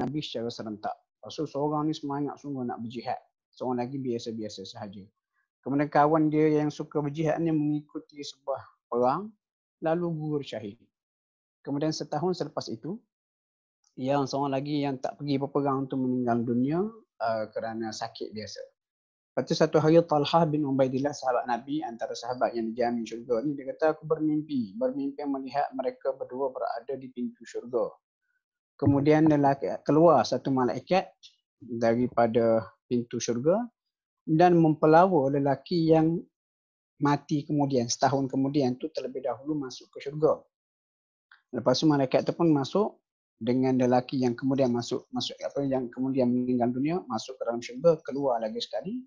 Nabi secara serentak. Rasul seorang ni semangat sungguh nak berjihad. Seorang lagi biasa-biasa sahaja. Kemudian kawan dia yang suka berjihad ni mengikuti sebuah perang lalu gugur syahid. Kemudian setahun selepas itu, yang seorang lagi yang tak pergi berperang untuk meninggal dunia uh, kerana sakit biasa. Lepas tu satu hari Talha bin Ubaidillah sahabat Nabi antara sahabat yang dijamin syurga ni dia kata aku bermimpi, bermimpi melihat mereka berdua berada di pintu syurga kemudian lelaki, keluar satu malaikat daripada pintu syurga dan mempelawa lelaki yang mati kemudian setahun kemudian tu terlebih dahulu masuk ke syurga lepas tu malaikat tu pun masuk dengan lelaki yang kemudian masuk masuk apa yang kemudian meninggal dunia masuk ke dalam syurga keluar lagi sekali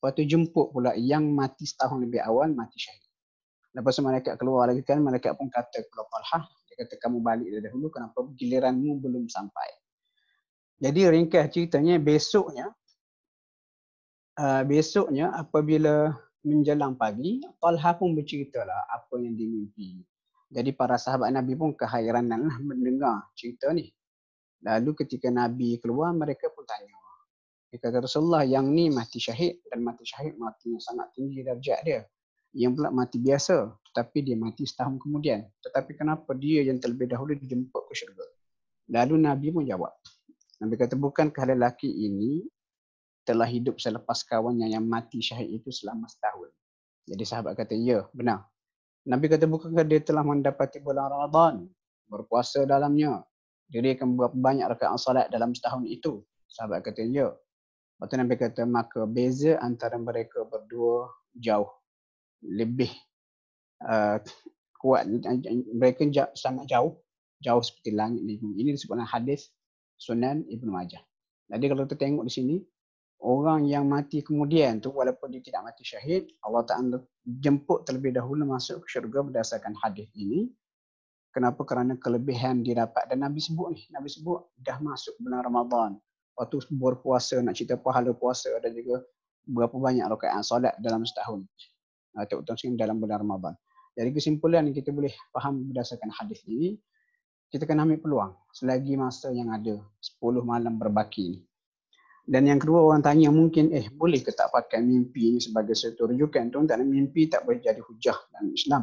lepas tu jemput pula yang mati setahun lebih awal mati syahid lepas tu malaikat keluar lagi kan malaikat pun kata kepada Talhah kata kamu balik dah dahulu kenapa giliranmu belum sampai jadi ringkas ceritanya besoknya uh, besoknya apabila menjelang pagi Talha pun berceritalah apa yang dimimpi jadi para sahabat Nabi pun kehairananlah mendengar cerita ni lalu ketika Nabi keluar mereka pun tanya dia kata Rasulullah yang ni mati syahid dan mati syahid mati sangat tinggi darjat dia yang pula mati biasa tetapi dia mati setahun kemudian tetapi kenapa dia yang terlebih dahulu dijemput ke syurga lalu nabi jawab. nabi kata bukan bukankah lelaki ini telah hidup selepas kawannya yang mati syahid itu selama setahun jadi sahabat kata ya benar nabi kata bukankah dia telah mendapati bulan ramadan berpuasa dalamnya dia akan buat banyak rakaat salat dalam setahun itu sahabat kata ya Lepas Nabi kata, maka beza antara mereka berdua jauh lebih uh, kuat mereka jauh, sangat jauh jauh seperti langit di bumi ini disebutkan hadis sunan ibnu majah jadi kalau kita tengok di sini orang yang mati kemudian tu walaupun dia tidak mati syahid Allah Taala jemput terlebih dahulu masuk ke syurga berdasarkan hadis ini kenapa kerana kelebihan dia dapat dan nabi sebut ni nabi sebut dah masuk bulan Ramadan waktu berpuasa nak cerita pahala puasa dan juga berapa banyak rakaat solat dalam setahun terutamanya dalam bulan Ramadan. Jadi kesimpulan yang kita boleh faham berdasarkan hadis ini, kita kena ambil peluang selagi masa yang ada 10 malam berbaki ini. Dan yang kedua orang tanya mungkin eh boleh ke tak pakai mimpi ini sebagai satu rujukan tuan tak mimpi tak boleh jadi hujah dalam Islam.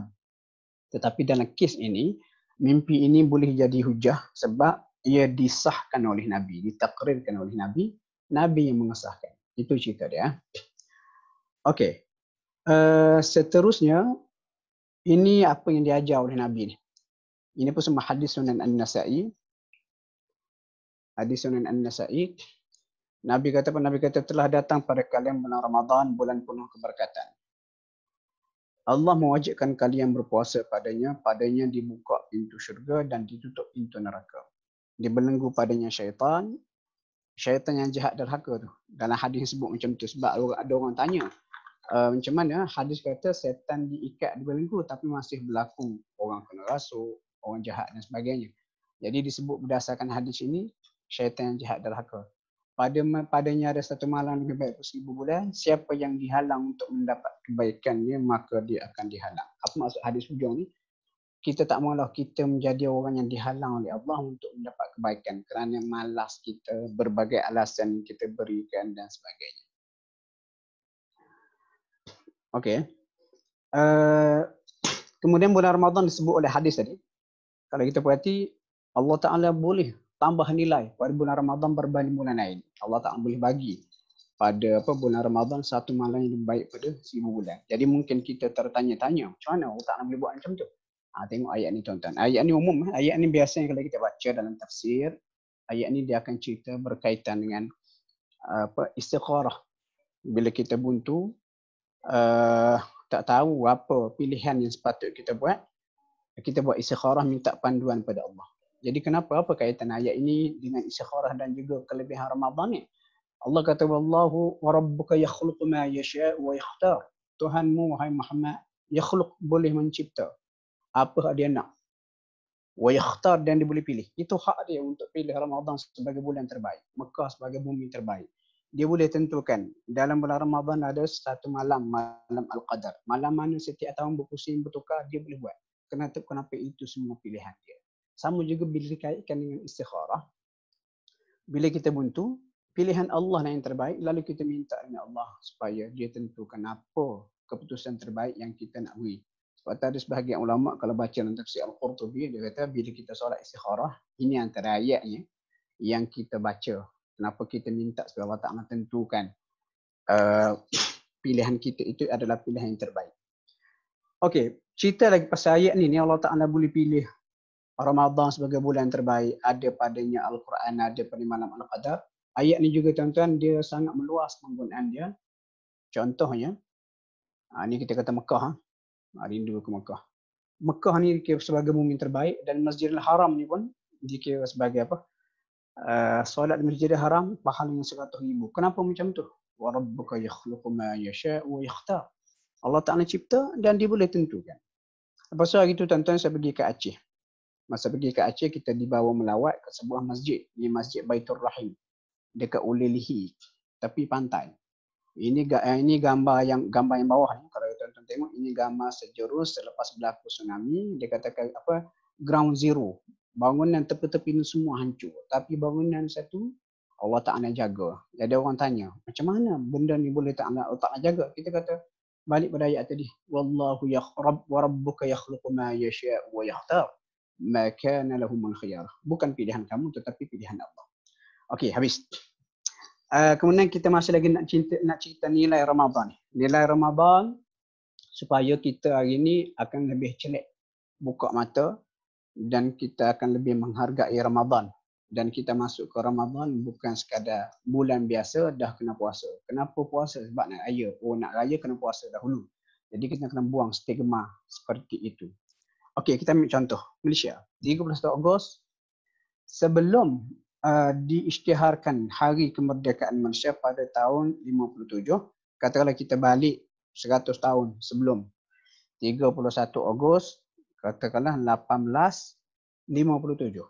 Tetapi dalam kes ini mimpi ini boleh jadi hujah sebab ia disahkan oleh Nabi, ditakrirkan oleh Nabi, Nabi yang mengesahkan. Itu cerita dia. Eh. Okey, Eh, seterusnya ini apa yang diajar oleh Nabi ni. Ini pun semua hadis Sunan An-Nasa'i. Hadis Sunan An-Nasa'i. Nabi kata pun Nabi kata telah datang pada kalian bulan Ramadan bulan penuh keberkatan. Allah mewajibkan kalian berpuasa padanya, padanya dibuka pintu syurga dan ditutup pintu neraka. Dibelenggu padanya syaitan, syaitan yang jahat derhaka tu. Dalam hadis sebut macam tu sebab ada orang tanya, uh, macam mana eh, hadis kata setan diikat di belenggu tapi masih berlaku orang kena rasuk, orang jahat dan sebagainya. Jadi disebut berdasarkan hadis ini syaitan yang jahat derhaka. Pada padanya ada satu malam lebih baik seribu bulan. Siapa yang dihalang untuk mendapat kebaikannya maka dia akan dihalang. Apa maksud hadis hujung ni? Kita tak maulah kita menjadi orang yang dihalang oleh Allah untuk mendapat kebaikan kerana malas kita, berbagai alasan kita berikan dan sebagainya. Okey. Uh, kemudian bulan Ramadan disebut oleh hadis tadi. Kalau kita perhati, Allah Ta'ala boleh tambah nilai pada bulan Ramadan berbanding bulan lain. Allah Ta'ala boleh bagi pada apa bulan Ramadan satu malam yang lebih baik pada seribu bulan. Jadi mungkin kita tertanya-tanya macam mana Allah Ta'ala boleh buat macam tu. Ha, tengok ayat ni tuan-tuan. Ayat ni umum. Eh? Ayat ni biasanya kalau kita baca dalam tafsir. Ayat ni dia akan cerita berkaitan dengan apa istiqarah. Bila kita buntu, uh, tak tahu apa pilihan yang sepatut kita buat kita buat istikharah minta panduan pada Allah jadi kenapa apa kaitan ayat ini dengan istikharah dan juga kelebihan Ramadan ni Allah kata wallahu wa rabbuka yakhluqu ma yasha wa yakhtar Tuhanmu hai Muhammad yakhluq boleh mencipta apa dia nak wa yakhtar dan dia boleh pilih itu hak dia untuk pilih Ramadan sebagai bulan terbaik Mekah sebagai bumi terbaik dia boleh tentukan dalam bulan Ramadan ada satu malam malam al-qadar malam mana setiap tahun berpusing bertukar dia boleh buat kenapa kenapa itu semua pilihan dia sama juga bila dikaitkan dengan istikharah bila kita buntu pilihan Allah lah yang terbaik lalu kita minta dengan Allah supaya dia tentukan apa keputusan terbaik yang kita nak buat sebab tadi sebahagian ulama kalau baca dalam tafsir al-qurtubi dia kata bila kita solat istikharah ini antara ayatnya yang kita baca kenapa kita minta supaya Allah Ta'ala tentukan uh, eh, pilihan kita itu adalah pilihan yang terbaik. Okey, cerita lagi pasal ayat ni, ni Allah Ta'ala boleh pilih Ramadhan sebagai bulan yang terbaik, ada padanya Al-Quran, ada pada malam Al-Qadar. Ayat ni juga tuan-tuan, dia sangat meluas penggunaan dia. Contohnya, ah, ni kita kata Mekah, ha? Ah, rindu ke Mekah. Mekah ni dikira sebagai bumi terbaik dan Masjidil Haram ni pun dikira sebagai apa? Eh, solat di Masjid Haram pahalanya ribu. Kenapa macam tu? Wa rabbuka yakhluqu ma yasha'u wa yakhtar. Allah Taala cipta dan dia boleh tentukan. Lepas hari itu tuan-tuan saya pergi ke Aceh. Masa pergi ke Aceh kita dibawa melawat ke sebuah masjid, di Masjid Baitur Rahim dekat Ulilihi tapi pantai. Ini eh, ini gambar yang gambar yang bawah kalau tuan-tuan tengok ini gambar sejurus selepas berlaku tsunami dia katakan apa ground zero bangunan tepi-tepi ni semua hancur. Tapi bangunan satu, Allah tak Ta'ala jaga. Jadi orang tanya, macam mana benda ni boleh tak Allah tak jaga? Kita kata, balik pada ayat tadi. Wallahu yakhrab wa rabbuka yakhluku ma yasha, wa yakhtar. Ma kana lahumul khiyar. Bukan pilihan kamu, tetapi pilihan Allah. Okey, habis. Uh, kemudian kita masih lagi nak cerita, nak cerita nilai Ramadan ni. Nilai Ramadan supaya kita hari ni akan lebih celik buka mata dan kita akan lebih menghargai Ramadan dan kita masuk ke Ramadan bukan sekadar bulan biasa dah kena puasa. Kenapa puasa? Sebab nak raya. Oh nak raya kena puasa dahulu. Jadi kita kena buang stigma seperti itu. Okey, kita ambil contoh Malaysia. 31 Ogos sebelum uh, diisytiharkan hari kemerdekaan Malaysia pada tahun 57, katakanlah kita balik 100 tahun sebelum 31 Ogos 1957 katakanlah 1857. 31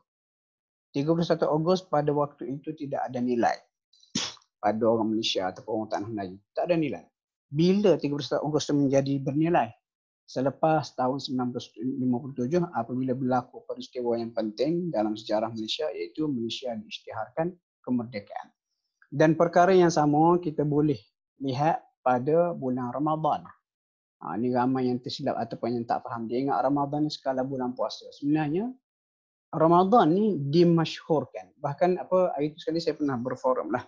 Ogos pada waktu itu tidak ada nilai pada orang Malaysia ataupun orang Tanah Melayu. Tak ada nilai. Bila 31 Ogos itu menjadi bernilai? Selepas tahun 1957 apabila berlaku peristiwa yang penting dalam sejarah Malaysia iaitu Malaysia diisytiharkan kemerdekaan. Dan perkara yang sama kita boleh lihat pada bulan Ramadan. Ha, ini ramai yang tersilap ataupun yang tak faham. Dia ingat Ramadan ni skala bulan puasa. Sebenarnya Ramadhan ni dimasyhurkan. Bahkan apa hari itu sekali saya pernah berforum lah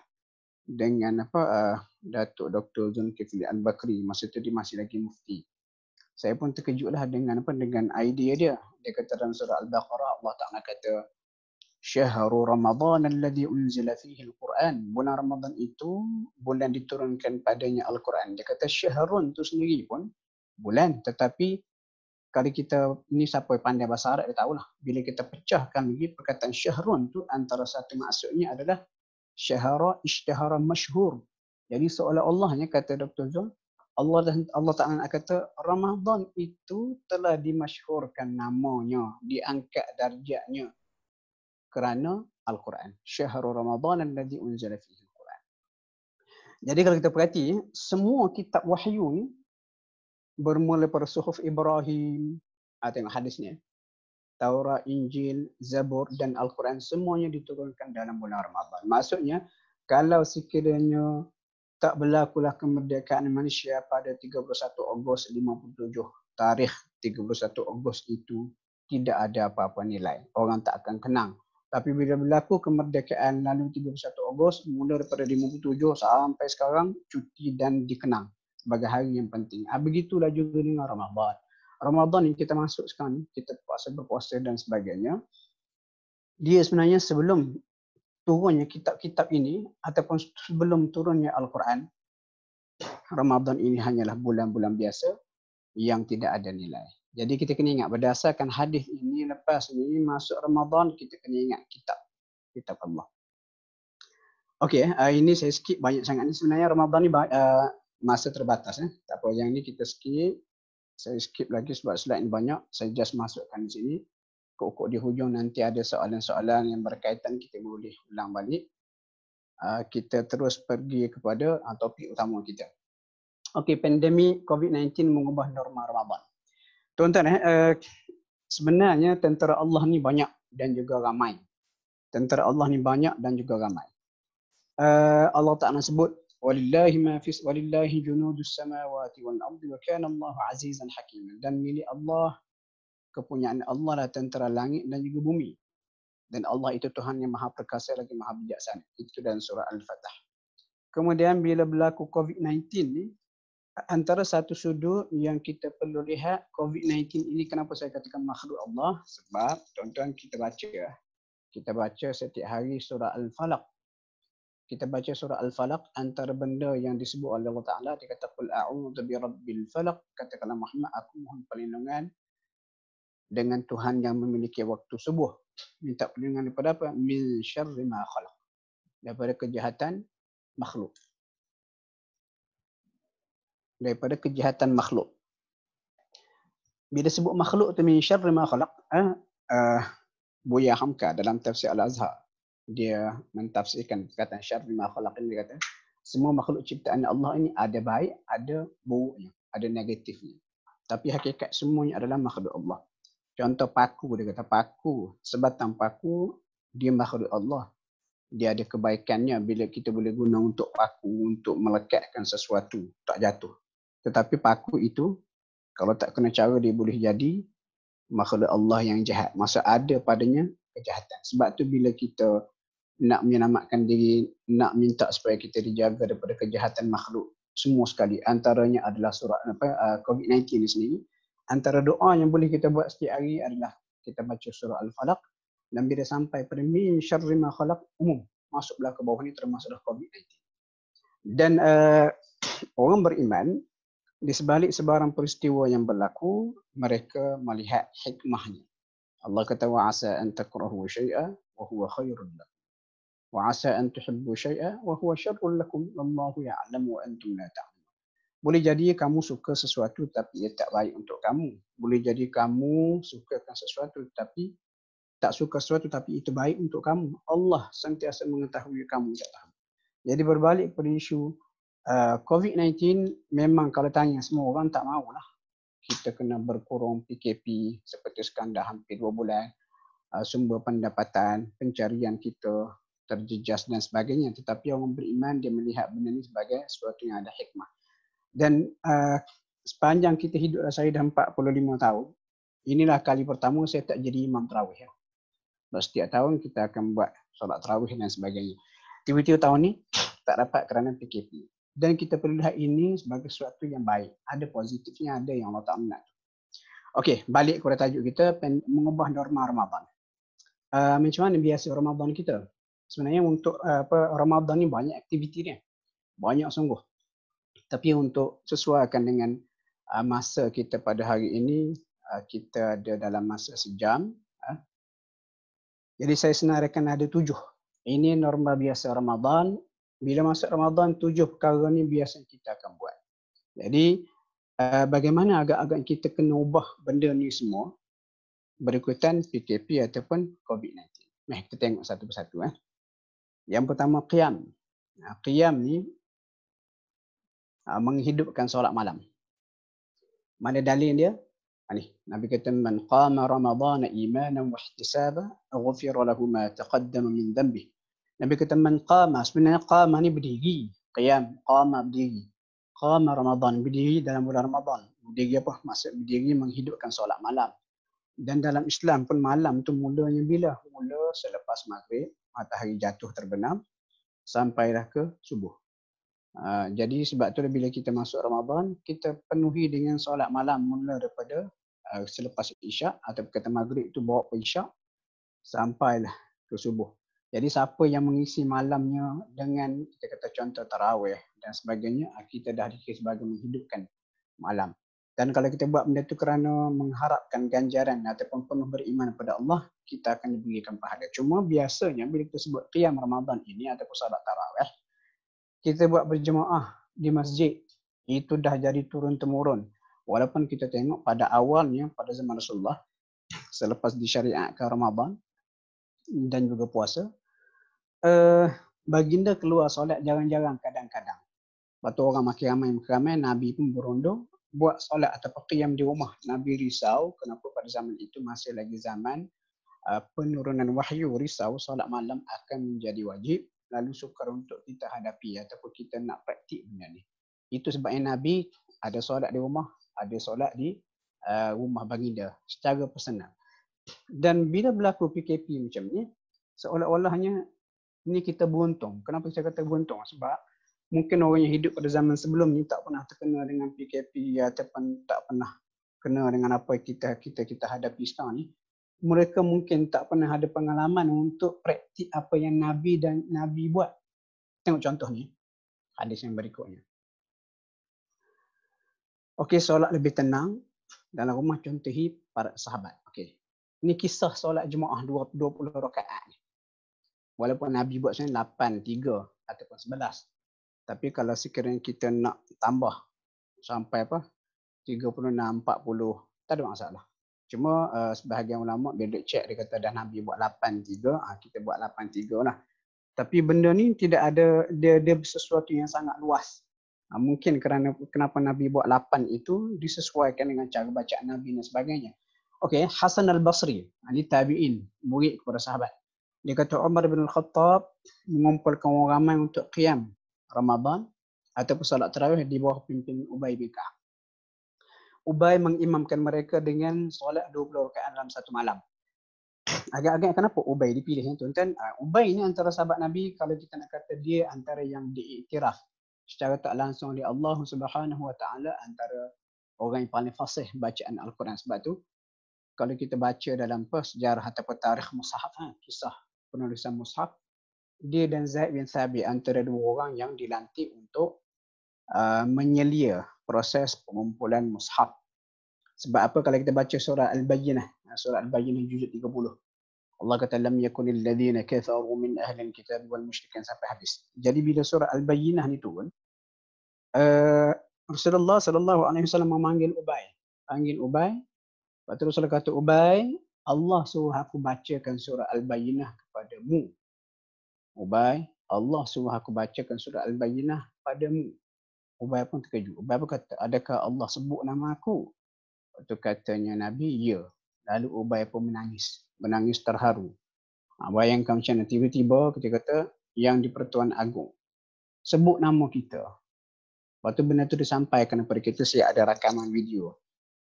dengan apa uh, Datuk Dr. Zun Kifli Al-Bakri. Masa itu dia masih lagi mufti. Saya pun terkejut lah dengan apa dengan idea dia. Dia kata dalam surah Al-Baqarah Allah Ta'ala kata Syahru Ramadhan. alladhi unzila fihi al-Quran. Bulan Ramadhan itu bulan diturunkan padanya Al-Quran. Dia kata syahrun tu sendiri pun bulan tetapi kalau kita ni siapa yang pandai bahasa Arab dia tahulah bila kita pecahkan lagi perkataan syahrun tu antara satu maksudnya adalah syahara isytihara masyhur jadi seolah Allahnya kata Dr. Zul Allah dan Allah Taala kata Ramadan itu telah dimasyhurkan namanya diangkat darjatnya kerana Al-Quran syahrul Ramadhan alladhi unzila fihi Al-Quran jadi kalau kita perhati semua kitab wahyu ni bermula pada suhuf Ibrahim. Ha, tengok hadisnya. Taurat, Injil, Zabur dan Al-Quran semuanya diturunkan dalam bulan Ramadan. Maksudnya, kalau sekiranya tak berlakulah kemerdekaan Malaysia pada 31 Ogos 57, tarikh 31 Ogos itu tidak ada apa-apa nilai. Orang tak akan kenang. Tapi bila berlaku kemerdekaan lalu 31 Ogos, mula daripada 57 sampai sekarang, cuti dan dikenang sebagai hari yang penting. Ah, begitulah juga dengan Ramadan. Ramadan yang kita masuk sekarang, kita puasa berpuasa dan sebagainya. Dia sebenarnya sebelum turunnya kitab-kitab ini ataupun sebelum turunnya Al-Quran, Ramadan ini hanyalah bulan-bulan biasa yang tidak ada nilai. Jadi kita kena ingat berdasarkan hadis ini lepas ini masuk Ramadan kita kena ingat kitab kitab Allah. Okey, ah, ini saya skip banyak sangat ni sebenarnya Ramadan ni ah, masa terbatas eh. Tak apa yang ni kita skip. Saya skip lagi sebab slide ni banyak. Saya just masukkan di sini. Kok-kok di hujung nanti ada soalan-soalan yang berkaitan kita boleh ulang balik. Uh, kita terus pergi kepada uh, topik utama kita. Okey, pandemik COVID-19 mengubah norma Ramadan. Tuan-tuan eh, uh, sebenarnya tentera Allah ni banyak dan juga ramai. Tentera Allah ni banyak dan juga ramai. Uh, Allah Ta'ala sebut ولله ما في ولله جنود السماوات والأرض وكان الله عزيزا حكيما dan milik Allah kepunyaan Allah lah tentera langit dan juga bumi dan Allah itu Tuhan yang maha perkasa lagi maha bijaksana itu dalam surah Al-Fatah kemudian bila berlaku COVID-19 ni antara satu sudut yang kita perlu lihat COVID-19 ini kenapa saya katakan makhluk Allah sebab tuan-tuan kita baca lah. kita baca setiap hari surah Al-Falaq kita baca surah Al-Falaq antara benda yang disebut oleh Allah Ta'ala dia kata Qul a'udhu bi rabbil falak katakanlah Muhammad aku mohon perlindungan dengan Tuhan yang memiliki waktu subuh minta perlindungan daripada apa? min syarri ma khalaq daripada kejahatan makhluk daripada kejahatan makhluk bila sebut makhluk tu min syarri ma khalaq eh? Uh, eh, Buya Hamka dalam tafsir Al-Azhar dia mentafsirkan perkataan syarfi ma khalaq ini kata semua makhluk ciptaan Allah ini ada baik, ada buruknya, ada negatifnya. Tapi hakikat semuanya adalah makhluk Allah. Contoh paku dia kata paku, sebatang paku dia makhluk Allah. Dia ada kebaikannya bila kita boleh guna untuk paku untuk melekatkan sesuatu tak jatuh. Tetapi paku itu kalau tak kena cara dia boleh jadi makhluk Allah yang jahat. Masa ada padanya kejahatan. Sebab tu bila kita nak menyelamatkan diri, nak minta supaya kita dijaga daripada kejahatan makhluk semua sekali. Antaranya adalah surat apa ah, COVID-19 ni sendiri. Antara doa yang boleh kita buat setiap hari adalah kita baca surah Al-Falaq dan bila sampai pada min syarri ma khalaq umum masuklah ke bawah ni termasuklah COVID-19. Dan uh, orang beriman di sebalik sebarang peristiwa yang berlaku mereka melihat hikmahnya. Allah kata wa asa an takrahu syai'an wa huwa khairul lakum. وعسى أن تحبوا شيئا وهو شر لكم والله يعلم وأنتم لا تعلمون Boleh jadi kamu suka sesuatu tapi ia tak baik untuk kamu. Boleh jadi kamu sukakan sesuatu tapi tak suka sesuatu tapi itu baik untuk kamu. Allah sentiasa mengetahui kamu tak tahu. Jadi berbalik pada isu uh, COVID-19 memang kalau tanya semua orang tak maulah. Kita kena berkurung PKP seperti sekarang dah hampir 2 bulan. Uh, sumber pendapatan, pencarian kita terjejas dan sebagainya. Tetapi orang beriman dia melihat benda ini sebagai sesuatu yang ada hikmah. Dan uh, sepanjang kita hidup saya dah 45 tahun, inilah kali pertama saya tak jadi imam terawih. Dan setiap tahun kita akan buat solat terawih dan sebagainya. Tiba-tiba tahun ni tak dapat kerana PKP. Dan kita perlu lihat ini sebagai sesuatu yang baik. Ada positifnya, ada yang Allah tak minat. Okey, balik kepada tajuk kita, mengubah norma Ramadan. Uh, macam mana biasa Ramadan kita? sebenarnya untuk eh, apa Ramadan ni banyak aktiviti dia. Banyak sungguh. Tapi untuk sesuaikan dengan eh, masa kita pada hari ini, eh, kita ada dalam masa sejam. Jadi saya senaraikan ada tujuh. Ini norma biasa Ramadan. Bila masuk Ramadan, tujuh perkara ni biasa kita akan buat. Jadi bagaimana agak-agak kita kena ubah benda ni semua berikutan PKP ataupun COVID-19. Nah, kita tengok satu persatu. Eh. Yang pertama qiyam. Ha, qiyam ni ha, menghidupkan solat malam. Mana dalil dia? Ani, ha, Nabi kata man qama ramadhana imanan wa ihtisaba ghufir lahu ma taqaddama min dhanbi. Nabi kata man qama sebenarnya qama ni berdiri. Qiyam qama berdiri. Qama ramadhan berdiri dalam bulan Ramadan. Berdiri apa? Maksud berdiri menghidupkan solat malam. Dan dalam Islam pun malam tu mulanya bila? Mula selepas maghrib matahari jatuh terbenam sampailah ke subuh. Uh, jadi sebab tu bila kita masuk Ramadan, kita penuhi dengan solat malam mula daripada uh, selepas isyak atau kata maghrib tu bawa ke isyak sampailah ke subuh. Jadi siapa yang mengisi malamnya dengan kita kata contoh tarawih dan sebagainya, ha, kita dah dikira sebagai menghidupkan malam. Dan kalau kita buat benda tu kerana mengharapkan ganjaran ataupun penuh beriman kepada Allah, kita akan diberikan pahala. Cuma biasanya bila kita sebut Qiyam Ramadan ini ataupun salat tarawih, kita buat berjemaah di masjid, itu dah jadi turun-temurun. Walaupun kita tengok pada awalnya, pada zaman Rasulullah, selepas di syariat ke Ramadan dan juga puasa, uh, baginda keluar solat jarang-jarang kadang-kadang. Lepas tu orang makin ramai-makin ramai, Nabi pun berundung buat solat atau qiyam di rumah. Nabi risau kenapa pada zaman itu masih lagi zaman uh, penurunan wahyu risau solat malam akan menjadi wajib lalu sukar untuk kita hadapi ataupun kita nak praktik benda ni. Itu sebabnya Nabi ada solat di rumah, ada solat di uh, rumah baginda secara personal. Dan bila berlaku PKP macam ni, seolah-olahnya ni kita beruntung. Kenapa saya kata beruntung? Sebab mungkin orang yang hidup pada zaman sebelum ni tak pernah terkena dengan PKP ataupun tak pernah kena dengan apa kita kita kita hadapi sekarang ni mereka mungkin tak pernah ada pengalaman untuk praktik apa yang nabi dan nabi buat tengok contoh ni hadis yang berikutnya okey solat lebih tenang dalam rumah contohi para sahabat okey ini kisah solat jumaah 20 rakaat ni walaupun nabi buat macam 8 3 ataupun tapi kalau sekiranya kita nak tambah sampai apa 36 40 tak ada masalah. Cuma uh, sebahagian ulama bila dia check dia kata dah Nabi buat 83, ah ha, kita buat 83 lah. Tapi benda ni tidak ada dia dia sesuatu yang sangat luas. Ha, mungkin kerana kenapa Nabi buat 8 itu disesuaikan dengan cara baca Nabi dan sebagainya. Okey, Hasan al-Basri, ini tabi'in, murid kepada sahabat. Dia kata Umar bin Al-Khattab mengumpulkan orang ramai untuk qiyam Ramadan ataupun solat tarawih di bawah pimpin Ubay bin Ka'ab. Ubay mengimamkan mereka dengan solat 20 rakaat dalam satu malam. Agak-agak kenapa Ubay dipilih ya tuan-tuan? Ah, Ubay ni antara sahabat Nabi kalau kita nak kata dia antara yang diiktiraf secara tak langsung oleh Allah Subhanahu Wa Taala antara orang yang paling fasih bacaan Al-Quran sebab tu kalau kita baca dalam sejarah ataupun tarikh mushaf ah, kisah penulisan mushaf dia dan Zaid bin Thabit antara dua orang yang dilantik untuk uh, menyelia proses pengumpulan mushaf. Sebab apa kalau kita baca surah Al-Bayyinah, uh, surah Al-Bayyinah juzuk 30. Allah kata lam yakunil ladina kafaru min ahli alkitab wal musyrikin sampai habis. Jadi bila surah Al-Bayyinah ni turun, uh, Rasulullah sallallahu alaihi wasallam memanggil Ubay. Panggil Ubay. Lepas tu Rasulullah kata Ubay, Allah suruh aku bacakan surah Al-Bayyinah kepadamu. Ubay, Allah suruh aku bacakan surah Al-Bayyinah padamu. Ubay pun terkejut. Ubay pun kata, adakah Allah sebut nama aku? Itu katanya Nabi, ya. Lalu Ubay pun menangis. Menangis terharu. Ha, bayangkan macam mana. Tiba-tiba kita kata, yang di Pertuan Agung. Sebut nama kita. Lepas tu benda tu disampaikan kepada kita, saya ada rakaman video.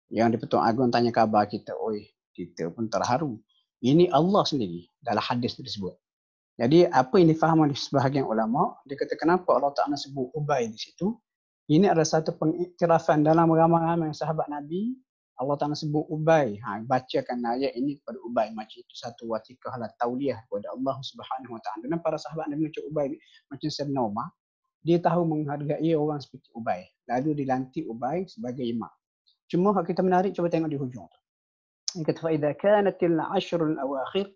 Yang di Pertuan Agung tanya khabar kita. Oi, kita pun terharu. Ini Allah sendiri dalam hadis tersebut. Jadi apa yang difaham oleh sebahagian ulama, dia kata kenapa Allah Ta'ala sebut Ubay di situ? Ini adalah satu pengiktirafan dalam ramai-ramai sahabat Nabi. Allah Ta'ala sebut Ubay. Ha, bacakan ayat ini kepada Ubay. Macam itu satu watikah lah tauliah kepada Allah Subhanahu Wa Ta'ala. Dan para sahabat Nabi macam Ubay, macam Sayyidina Umar. Dia tahu menghargai orang seperti Ubay. Lalu dilantik Ubay sebagai imam. Cuma kalau kita menarik, cuba tengok di hujung Dia kata, فَإِذَا كَانَتِ الْعَشْرُ الْأَوَاخِرُ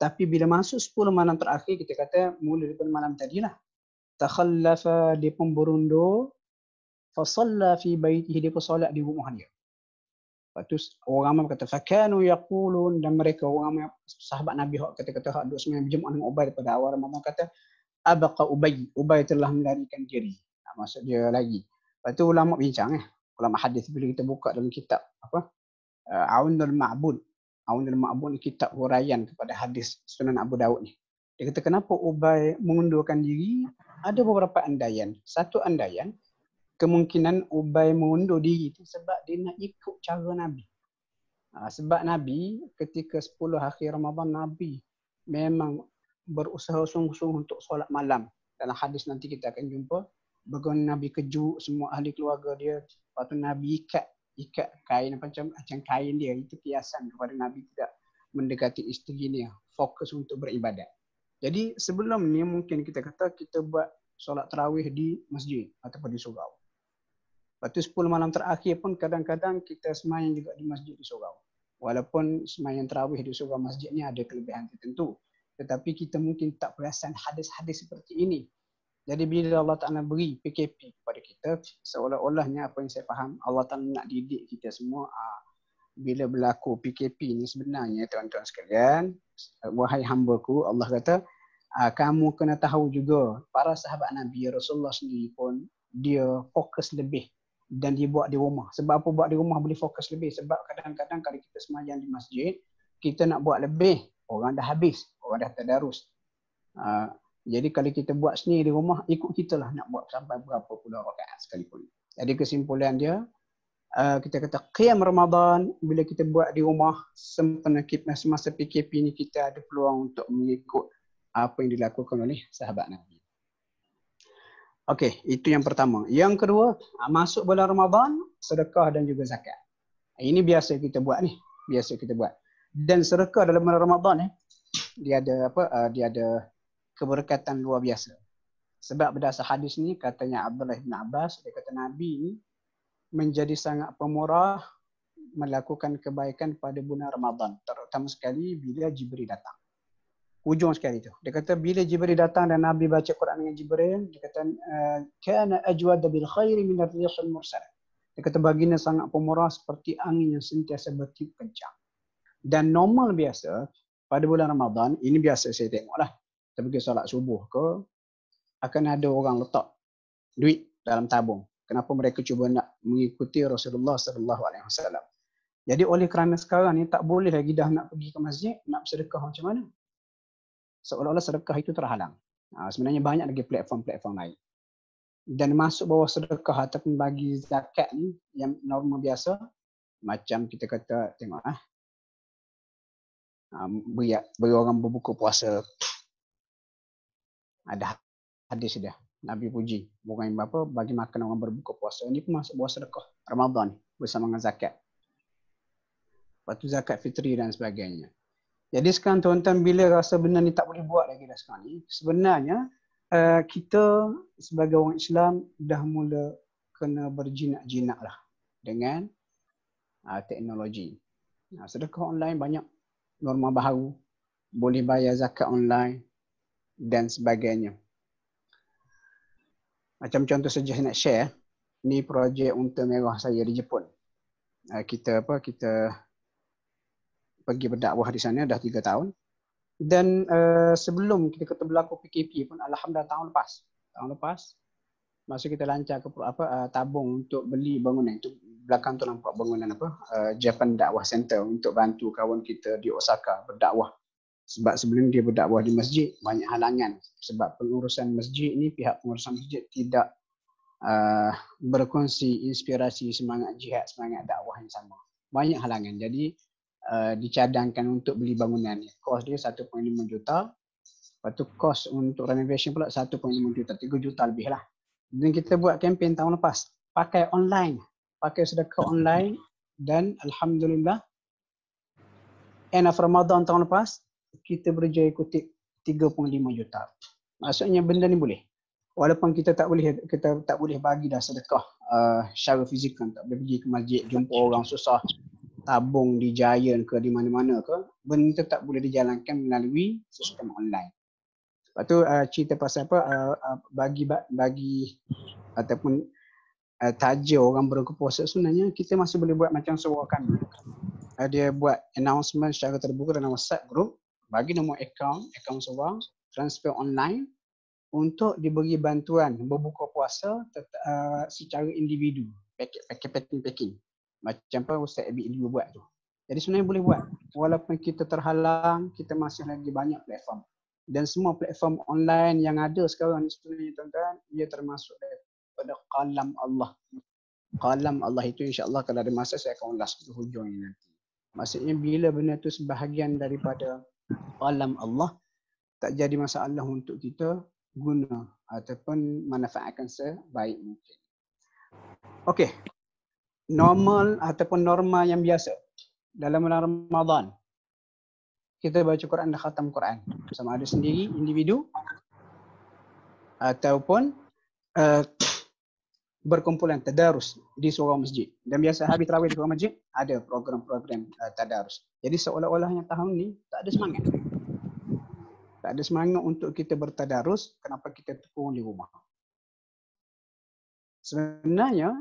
tapi bila masuk 10 malam terakhir, kita kata mula daripada malam tadi lah. Takhallafa di pun berundur. Fasalla fi baytihi dia pun di rumah dia. Lepas tu orang ramai berkata, Fakanu yakulun dan mereka orang ramai sahabat Nabi Hak kata-kata Hak duduk semuanya berjumpa dengan Ubay daripada awal Ramadan kata, Abaqa Ubay, Ubay telah melarikan diri. Nah, maksud dia lagi. Lepas tu ulama bincang eh. Ulama hadis bila kita buka dalam kitab apa? Uh, Aunul Ma'bud Awnul Ma'mun kitab huraian kepada hadis Sunan Abu Daud ni. Dia kata kenapa Ubay mengundurkan diri? Ada beberapa andaian. Satu andaian, kemungkinan Ubay mengundur diri itu sebab dia nak ikut cara Nabi. Ha, sebab Nabi ketika 10 akhir Ramadan Nabi memang berusaha sungguh-sungguh untuk solat malam. Dalam hadis nanti kita akan jumpa. Bagaimana Nabi kejuk semua ahli keluarga dia. Lepas tu Nabi ikat ikat kain macam macam kain dia itu kiasan kepada Nabi tidak mendekati isteri ni fokus untuk beribadat. Jadi sebelum ni mungkin kita kata kita buat solat tarawih di masjid ataupun di surau. Lepas tu 10 malam terakhir pun kadang-kadang kita semayang juga di masjid di surau. Walaupun semayang tarawih di surau masjid ni ada kelebihan tertentu. Tetapi kita mungkin tak perasan hadis-hadis seperti ini. Jadi bila Allah Ta'ala beri PKP kepada kita, seolah-olahnya apa yang saya faham, Allah Ta'ala nak didik kita semua uh, bila berlaku PKP ni sebenarnya tuan-tuan sekalian, wahai hamba ku, Allah kata, uh, kamu kena tahu juga para sahabat Nabi Rasulullah sendiri pun dia fokus lebih dan dia buat di rumah. Sebab apa buat di rumah boleh fokus lebih? Sebab kadang-kadang kalau kita semayang di masjid, kita nak buat lebih, orang dah habis, orang dah tadarus. Uh, ah, jadi kalau kita buat sendiri di rumah, ikut kita lah nak buat sampai berapa puluh rakaat sekalipun. Jadi kesimpulan dia, uh, kita kata Qiyam Ramadan, bila kita buat di rumah, sempena kita, semasa PKP ni kita ada peluang untuk mengikut apa yang dilakukan oleh sahabat Nabi. Okey, itu yang pertama. Yang kedua, uh, masuk bulan Ramadan, sedekah dan juga zakat. Ini biasa kita buat ni, biasa kita buat. Dan sedekah dalam bulan Ramadan ni, dia ada apa? Uh, dia ada keberkatan luar biasa. Sebab berdasar hadis ni katanya Abdullah bin Abbas dia kata Nabi ni menjadi sangat pemurah melakukan kebaikan pada bulan Ramadan terutama sekali bila Jibril datang. Hujung sekali tu. Dia kata bila Jibril datang dan Nabi baca Quran dengan Jibril, dia kata eh, kana ajwad bil khairi min ar-rih al-mursal. Dia kata baginda sangat pemurah seperti angin yang sentiasa bertiup kencang. Dan normal biasa pada bulan Ramadan, ini biasa saya tengoklah kita pergi solat subuh ke akan ada orang letak duit dalam tabung kenapa mereka cuba nak mengikuti Rasulullah sallallahu alaihi wasallam jadi oleh kerana sekarang ni tak boleh lagi dah nak pergi ke masjid nak bersedekah macam mana seolah-olah sedekah itu terhalang ha, sebenarnya banyak lagi platform-platform lain dan masuk bawah sedekah ataupun bagi zakat ni yang normal biasa macam kita kata tengok ah Um, beri, beri orang berbuka puasa ada hadis dia Nabi puji bukan apa bagi makan orang berbuka puasa ini pun masuk puasa sedekah Ramadan ni bersama dengan zakat. Waktu zakat fitri dan sebagainya. Jadi sekarang tuan-tuan bila rasa benar ni tak boleh buat lagi dah sekarang ni sebenarnya eh, kita sebagai orang Islam dah mula kena berjinak-jinak lah dengan eh, teknologi. sedekah online banyak norma baru boleh bayar zakat online dan sebagainya. Macam contoh saja saya nak share, ni projek unta merah saya di Jepun. Ah, kita apa kita pergi berdakwah di sana dah 3 tahun. Dan uh, sebelum kita ketemu berlaku PKP pun alhamdulillah tahun lepas. Tahun lepas masa kita lancar ke apa uh, tabung untuk beli bangunan itu belakang tu nampak bangunan apa uh, Japan Dakwah Center untuk bantu kawan kita di Osaka berdakwah sebab sebelum dia berdakwah di masjid banyak halangan sebab pengurusan masjid ni pihak pengurusan masjid tidak uh, berkongsi inspirasi semangat jihad semangat dakwah yang sama banyak halangan jadi uh, dicadangkan untuk beli bangunan kos dia 1.5 juta lepas tu kos untuk renovation pula 1.5 juta 3 juta lebih lah dan kita buat kempen tahun lepas pakai online pakai sedekah online dan alhamdulillah enak of Ramadan tahun lepas kita berjaya kutip 3.5 juta. Maksudnya benda ni boleh. Walaupun kita tak boleh kita tak boleh bagi dah sedekah uh, secara fizikal tak boleh pergi ke masjid jumpa orang susah tabung di Giant ke di mana-mana ke benda itu tak boleh dijalankan melalui sistem online. Lepas tu uh, cerita pasal apa uh, uh, bagi bagi ataupun uh, taja orang berbuka puasa sebenarnya kita masih boleh buat macam sewa Ada Uh, buat announcement secara terbuka dalam WhatsApp group bagi nombor account, account seorang, transfer online untuk diberi bantuan berbuka puasa tet- uh, secara individu, packing-packing-packing. Macam apa Ustaz Abid dulu buat tu. Jadi sebenarnya boleh buat. Walaupun kita terhalang, kita masih lagi banyak platform. Dan semua platform online yang ada sekarang ni sebenarnya tuan-tuan, ia termasuk daripada kalam Allah. Kalam Allah itu insya Allah kalau ada masa saya akan ulas ke hujung ini nanti. Maksudnya bila benda tu sebahagian daripada alam Allah tak jadi masalah untuk kita guna ataupun manfaatkan sebaik mungkin. Okey. Normal ataupun norma yang biasa dalam bulan Ramadan kita baca Quran dan khatam Quran sama ada sendiri individu ataupun uh, berkumpulan tadarus di surau masjid. Dan biasa habis terawih di surau masjid, ada program-program uh, tadarus. Jadi seolah-olah yang tahun ni tak ada semangat. Tak ada semangat untuk kita bertadarus, kenapa kita terkurung di rumah. Sebenarnya,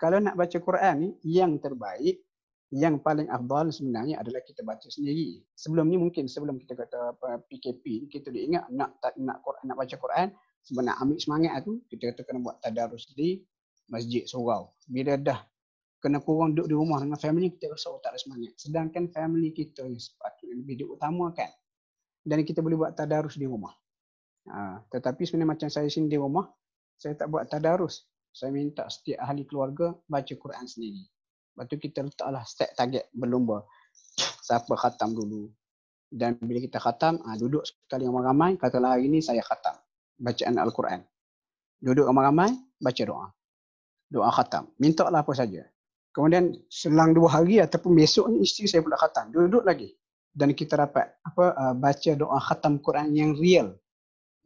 kalau nak baca Quran ni, yang terbaik, yang paling afdal sebenarnya adalah kita baca sendiri. Sebelum ni mungkin sebelum kita kata apa PKP, kita diingat nak tak, nak Quran nak baca Quran, sebenarnya ambil semangat tu, kita kata kena buat tadarus di masjid seorang. Bila dah kena kurang duduk di rumah dengan family kita rasa oh, tak semangat. Sedangkan family kita yang sepatutnya lebih diutamakan. Dan kita boleh buat tadarus di rumah. Ha, tetapi sebenarnya macam saya sini di rumah, saya tak buat tadarus. Saya minta setiap ahli keluarga baca Quran sendiri. Lepas tu kita letaklah set target berlumba. Siapa khatam dulu. Dan bila kita khatam, ha, duduk sekali ramai-ramai, katalah hari ini saya khatam. Bacaan Al-Quran. Duduk ramai-ramai, baca doa doa khatam. Minta lah apa saja. Kemudian selang dua hari ataupun besok ni isteri saya pula khatam. Dia duduk lagi. Dan kita dapat apa uh, baca doa khatam Quran yang real.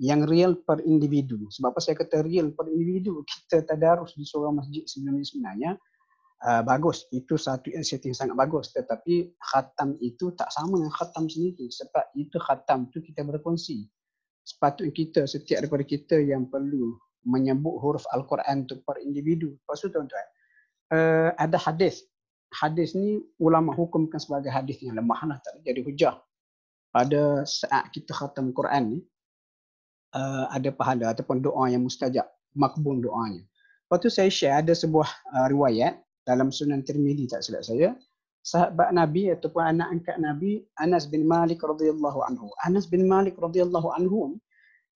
Yang real per individu. Sebab apa saya kata real per individu. Kita tadarus di seorang masjid sebenarnya sebenarnya. Uh, bagus. Itu satu yang setting sangat bagus. Tetapi khatam itu tak sama dengan khatam sendiri. Sebab itu khatam tu kita berkongsi. Sepatutnya kita, setiap daripada kita yang perlu menyebut huruf Al-Quran untuk per individu. Lepas tu tuan-tuan, uh, ada hadis. Hadis ni ulama hukumkan sebagai hadis yang lemah lah, tak jadi hujah. Pada saat kita khatam Quran ni, uh, ada pahala ataupun doa yang mustajab, makbul doanya. Lepas tu saya share ada sebuah uh, riwayat dalam Sunan Tirmidhi tak silap saya. Sahabat Nabi ataupun anak angkat Nabi Anas bin Malik radhiyallahu anhu. Anas bin Malik radhiyallahu anhu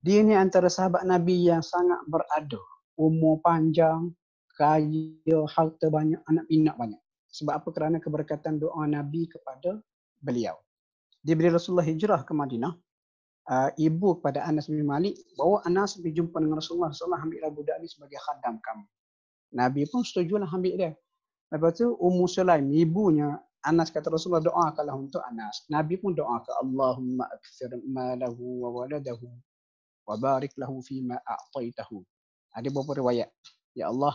dia ni antara sahabat Nabi yang sangat berada. Umur panjang, kaya, harta banyak, anak pinak banyak. Sebab apa? Kerana keberkatan doa Nabi kepada beliau. Dia beri Rasulullah hijrah ke Madinah. Uh, ibu kepada Anas bin Malik bawa Anas pergi jumpa dengan Rasulullah. Rasulullah ambil budak ni sebagai khadam kamu. Nabi pun setuju lah ambil dia. Lepas tu Ummu Sulaim, ibunya Anas kata Rasulullah doakanlah untuk Anas. Nabi pun doa ke Allahumma akthir malahu wa waladahu wa barik lahu fima a'taitahu. Ada beberapa riwayat. Ya Allah,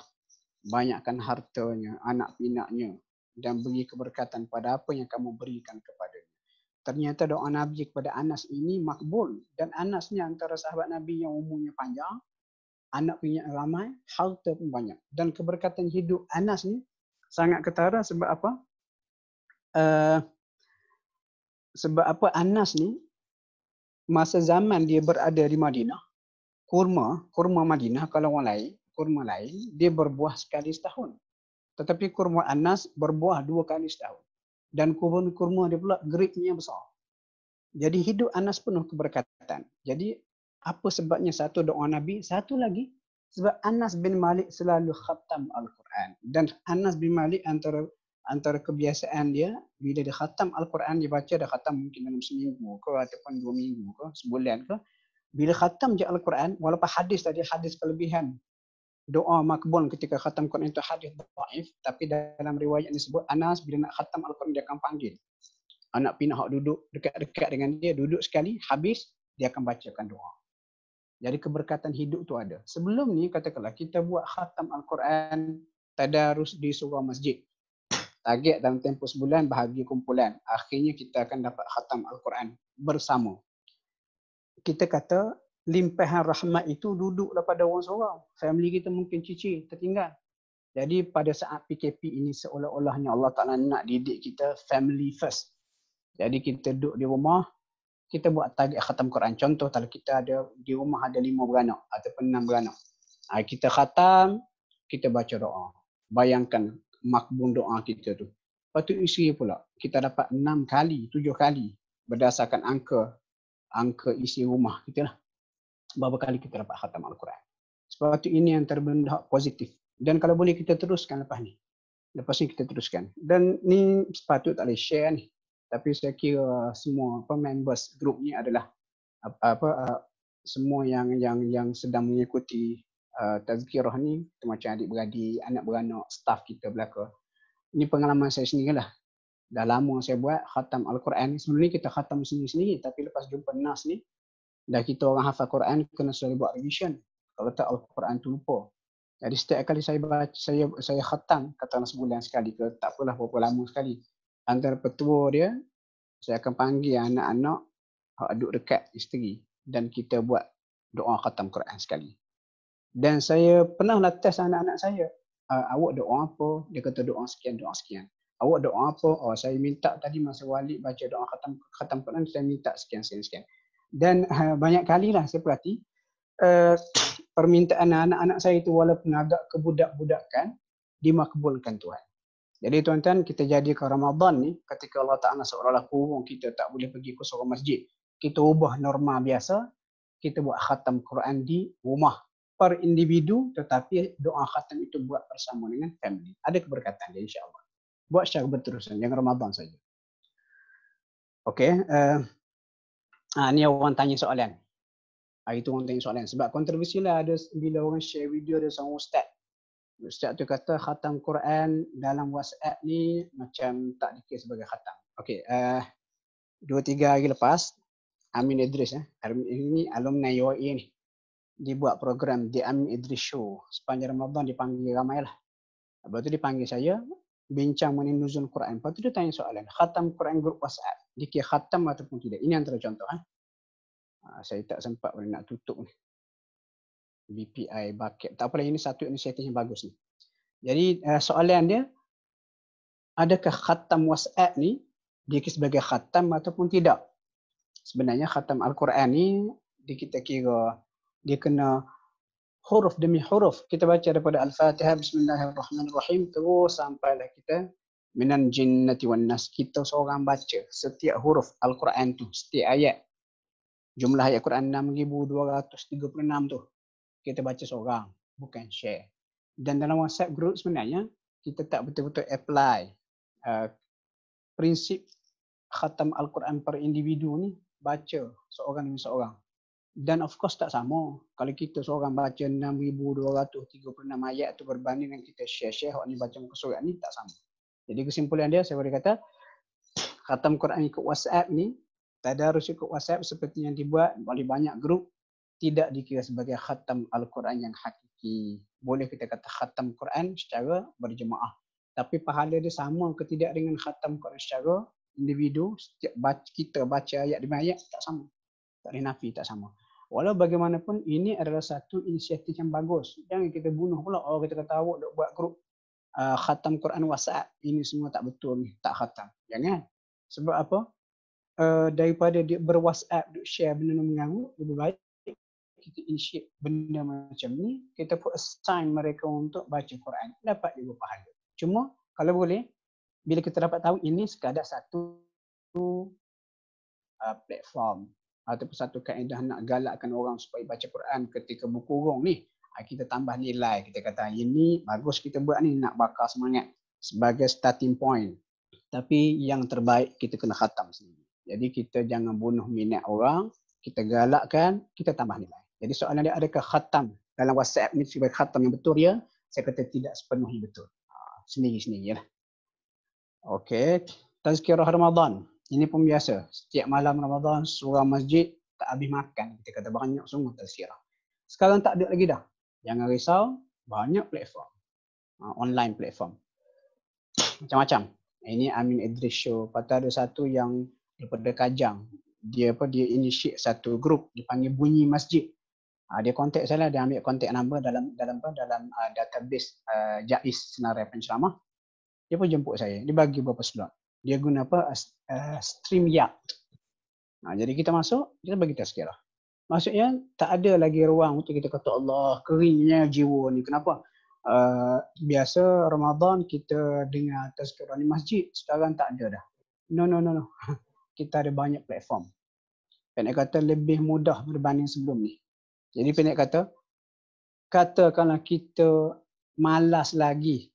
banyakkan hartanya, anak pinaknya dan beri keberkatan pada apa yang kamu berikan kepadanya. Ternyata doa Nabi kepada Anas ini makbul dan Anas ni antara sahabat Nabi yang umurnya panjang, anak punya ramai, harta pun banyak dan keberkatan hidup Anas ni sangat ketara sebab apa? Uh, sebab apa Anas ni masa zaman dia berada di Madinah, kurma, kurma Madinah kalau orang lain, kurma lain, dia berbuah sekali setahun. Tetapi kurma Anas berbuah dua kali setahun. Dan kurma, kurma dia pula grade-nya besar. Jadi hidup Anas penuh keberkatan. Jadi apa sebabnya satu doa Nabi, satu lagi sebab Anas bin Malik selalu khatam Al-Quran. Dan Anas bin Malik antara antara kebiasaan dia bila dia khatam Al-Quran dia baca dah khatam mungkin dalam seminggu ke ataupun dua minggu ke sebulan ke bila khatam je Al-Quran walaupun hadis tadi hadis kelebihan doa makbul ketika khatam Quran itu hadis dhaif tapi dalam riwayat ini sebut Anas bila nak khatam Al-Quran dia akan panggil anak pinah duduk dekat-dekat dengan dia duduk sekali habis dia akan bacakan doa jadi keberkatan hidup tu ada sebelum ni katakanlah kita buat khatam Al-Quran tadarus di surau masjid target dalam tempoh sebulan bahagi kumpulan. Akhirnya kita akan dapat khatam Al-Quran bersama. Kita kata limpahan rahmat itu duduklah pada orang seorang. Family kita mungkin cici tertinggal. Jadi pada saat PKP ini seolah-olahnya Allah Ta'ala nak didik kita family first. Jadi kita duduk di rumah, kita buat target khatam Quran. Contoh kalau kita ada di rumah ada lima beranak ataupun enam beranak. Ha, kita khatam, kita baca doa. Bayangkan makbul doa kita tu. Lepas tu isteri pula, kita dapat enam kali, tujuh kali berdasarkan angka angka isi rumah kita lah. Berapa kali kita dapat khatam Al-Quran. Sebab itu ini yang terbenda positif. Dan kalau boleh kita teruskan lepas ni. Lepas ni kita teruskan. Dan ni sepatut tak boleh share ni. Tapi saya kira semua apa, members grup ni adalah apa, apa uh, semua yang yang yang sedang mengikuti uh, tazkirah ni macam adik beradik, anak beranak, staff kita belaka. Ini pengalaman saya sendiri lah. Dah lama saya buat khatam Al-Quran. Sebelum ni kita khatam sendiri-sendiri tapi lepas jumpa Nas ni dah kita orang hafal Quran kena selalu buat revision. Kalau tak Al-Quran tu lupa. Jadi setiap kali saya baca, saya saya khatam katakan sebulan sekali ke tak apalah berapa lama sekali. Antara petua dia saya akan panggil anak-anak duduk dekat isteri dan kita buat doa khatam Quran sekali. Dan saya pernahlah test anak-anak saya. Uh, awak doa apa? Dia kata doa sekian, doa sekian. Awak doa apa? Oh, saya minta tadi masa wali baca doa khatam, khatam Quran, saya minta sekian, sekian, sekian. Dan uh, banyak kali lah saya perhati, uh, permintaan anak-anak saya itu walaupun agak kebudak-budakan, dimakbulkan Tuhan. Jadi tuan-tuan, kita jadi jadikan Ramadan ni, ketika Allah Ta'ala seolah-olah kurung, kita tak boleh pergi ke seorang masjid. Kita ubah norma biasa, kita buat khatam Quran di rumah per individu tetapi doa khatam itu buat bersama dengan family. Ada keberkatan dia insyaAllah. Buat secara berterusan, jangan Ramadan saja. Okey. Uh, eh, uh, ah, ni orang tanya soalan. Uh, itu orang tanya soalan. Sebab kontroversi lah ada bila orang share video ada seorang ustaz. Ustaz tu kata khatam Quran dalam WhatsApp ni macam tak dikira sebagai khatam. Okey. Uh, eh, dua tiga hari lepas, Amin Idris eh. Ini alumni UAE ni. Dibuat program Di Amin Idris Show. Sepanjang Ramadan dipanggil ramai lah. Lepas tu dipanggil saya, bincang mengenai nuzul Quran. Lepas tu dia tanya soalan, khatam Quran grup WhatsApp. Dia khatam ataupun tidak. Ini antara contoh. Eh? Ha, saya tak sempat boleh nak tutup ni. BPI bucket. Tak apalah ini satu inisiatif yang bagus ni. Jadi eh, soalan dia, adakah khatam WhatsApp ni dia sebagai khatam ataupun tidak? Sebenarnya khatam Al-Quran ni dia kita kira dia kena huruf demi huruf kita baca daripada al-fatihah bismillahirrahmanirrahim terus lah kita minan jinnati wan nas kita seorang baca setiap huruf al-Quran tu setiap ayat jumlah ayat Quran 6236 tu kita baca seorang bukan share dan dalam WhatsApp group sebenarnya kita tak betul-betul apply uh, prinsip khatam al-Quran per individu ni baca seorang dengan seorang dan of course tak sama kalau kita seorang baca 6236 ayat tu berbanding dengan kita share-share orang ni baca muka surat ni tak sama jadi kesimpulan dia saya boleh kata khatam Quran ikut WhatsApp ni tak ada harus ikut WhatsApp seperti yang dibuat oleh banyak grup tidak dikira sebagai khatam Al-Quran yang hakiki boleh kita kata khatam Quran secara berjemaah tapi pahala dia sama ke tidak dengan khatam Quran secara individu setiap kita baca ayat demi ayat tak sama tak ada nafi tak sama Walau bagaimanapun ini adalah satu inisiatif yang bagus. Jangan kita bunuh pula orang oh, kita kata awak nak buat grup uh, ah, khatam Quran WhatsApp. Ini semua tak betul ni, tak khatam. Jangan. Ya Sebab apa? Uh, daripada dia ber dia share benda yang mengganggu, lebih baik kita initiate benda macam ni, kita pun assign mereka untuk baca Quran. Dapat juga pahala. Cuma kalau boleh, bila kita dapat tahu ini sekadar satu uh, platform atau satu kaedah nak galakkan orang supaya baca Quran ketika buku berkurung ni ah, kita tambah nilai kita kata ini bagus kita buat ni nak bakar semangat sebagai starting point tapi yang terbaik kita kena khatam sendiri jadi kita jangan bunuh minat orang kita galakkan kita tambah nilai jadi soalan dia adakah khatam dalam WhatsApp ni sebagai khatam yang betul ya saya kata tidak sepenuhnya betul ah, sendiri-sendirilah okey tazkirah ramadan ini pun biasa. Setiap malam Ramadan, surah masjid, tak habis makan. Kita kata banyak sungguh tersirah. Sekarang tak ada lagi dah. Jangan risau, banyak platform. Ha, online platform. Macam-macam. Ini Amin Idris Show. Lepas ada satu yang daripada Kajang. Dia apa, dia initiate satu grup. dipanggil Bunyi Masjid. Ha, dia kontak saya lah. Dia ambil kontak number dalam dalam apa, dalam uh, database uh, Jais Senarai Penceramah. Dia pun jemput saya. Dia bagi beberapa slot dia guna apa eh, stream yard. Nah, ha, jadi kita masuk, kita bagi tazkirah. Maksudnya tak ada lagi ruang untuk kita kata Allah keringnya jiwa ni. Kenapa? Uh, biasa Ramadan kita dengar tazkirah di masjid, sekarang tak ada dah. No no no no. kita ada banyak platform. Pendek kata lebih mudah berbanding sebelum ni. Jadi pendek kata katakanlah kita malas lagi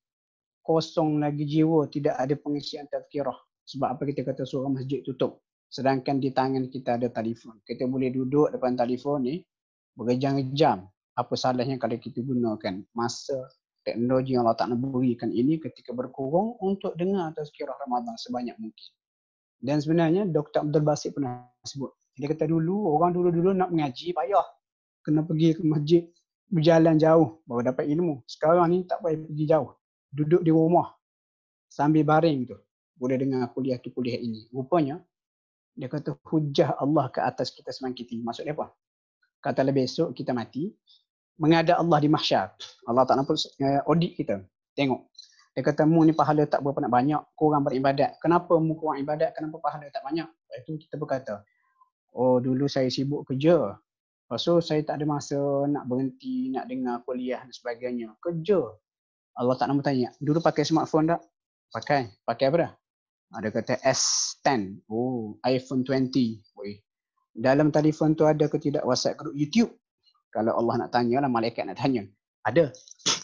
kosong lagi jiwa tidak ada pengisian tazkirah sebab apa kita kata surah masjid tutup sedangkan di tangan kita ada telefon kita boleh duduk depan telefon ni berjam-jam apa salahnya kalau kita gunakan masa teknologi yang Allah Ta'ala berikan ini ketika berkurung untuk dengar tazkirah Ramadan sebanyak mungkin dan sebenarnya Dr. Abdul Basit pernah sebut dia kata dulu orang dulu-dulu nak mengaji payah kena pergi ke masjid berjalan jauh baru dapat ilmu sekarang ni tak payah pergi jauh duduk di rumah sambil baring tu boleh dengar kuliah tu kuliah ini. Rupanya dia kata hujah Allah ke atas kita semangkit ini. Maksud dia apa? Kata lebih esok kita mati mengada Allah di mahsyar. Allah tak nampak uh, eh, audit kita. Tengok. Dia kata mu ni pahala tak berapa nak banyak, kurang beribadat. Kenapa mu kurang ibadat? Kenapa pahala tak banyak? Lepas tu kita berkata, "Oh, dulu saya sibuk kerja. Lepas tu saya tak ada masa nak berhenti, nak dengar kuliah dan sebagainya. Kerja Allah tak nama tanya. Dulu pakai smartphone tak? Pakai. Pakai apa dah? Ada kata S10. Oh, iPhone 20. Oi. Dalam telefon tu ada ke tidak WhatsApp group YouTube? Kalau Allah nak tanya lah, malaikat nak tanya. Ada.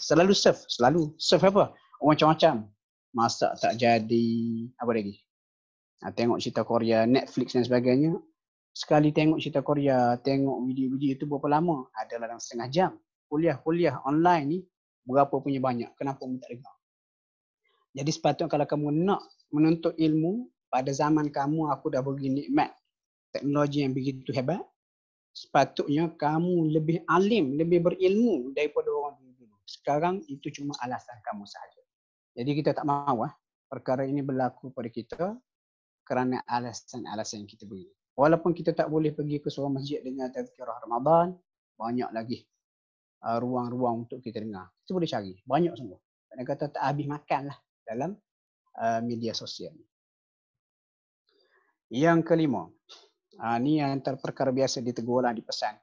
Selalu surf. Selalu. Surf apa? Macam-macam. Masak tak jadi. Apa lagi? Nah, tengok cerita Korea, Netflix dan sebagainya. Sekali tengok cerita Korea, tengok video-video itu berapa lama? Adalah dalam setengah jam. Kuliah-kuliah online ni berapa punya banyak kenapa kamu tak dengar jadi sepatutnya kalau kamu nak menuntut ilmu pada zaman kamu aku dah beri nikmat teknologi yang begitu hebat sepatutnya kamu lebih alim lebih berilmu daripada orang dulu sekarang itu cuma alasan kamu saja jadi kita tak mahu eh, perkara ini berlaku pada kita kerana alasan-alasan yang kita beri walaupun kita tak boleh pergi ke seorang masjid dengan tazkirah Ramadan banyak lagi Uh, ruang-ruang uh, untuk kita dengar. itu boleh cari. Banyak semua. Dan kata tak habis makan lah dalam uh, media sosial. Yang kelima. Uh, ni yang antara perkara biasa ditegur lah, dipesan.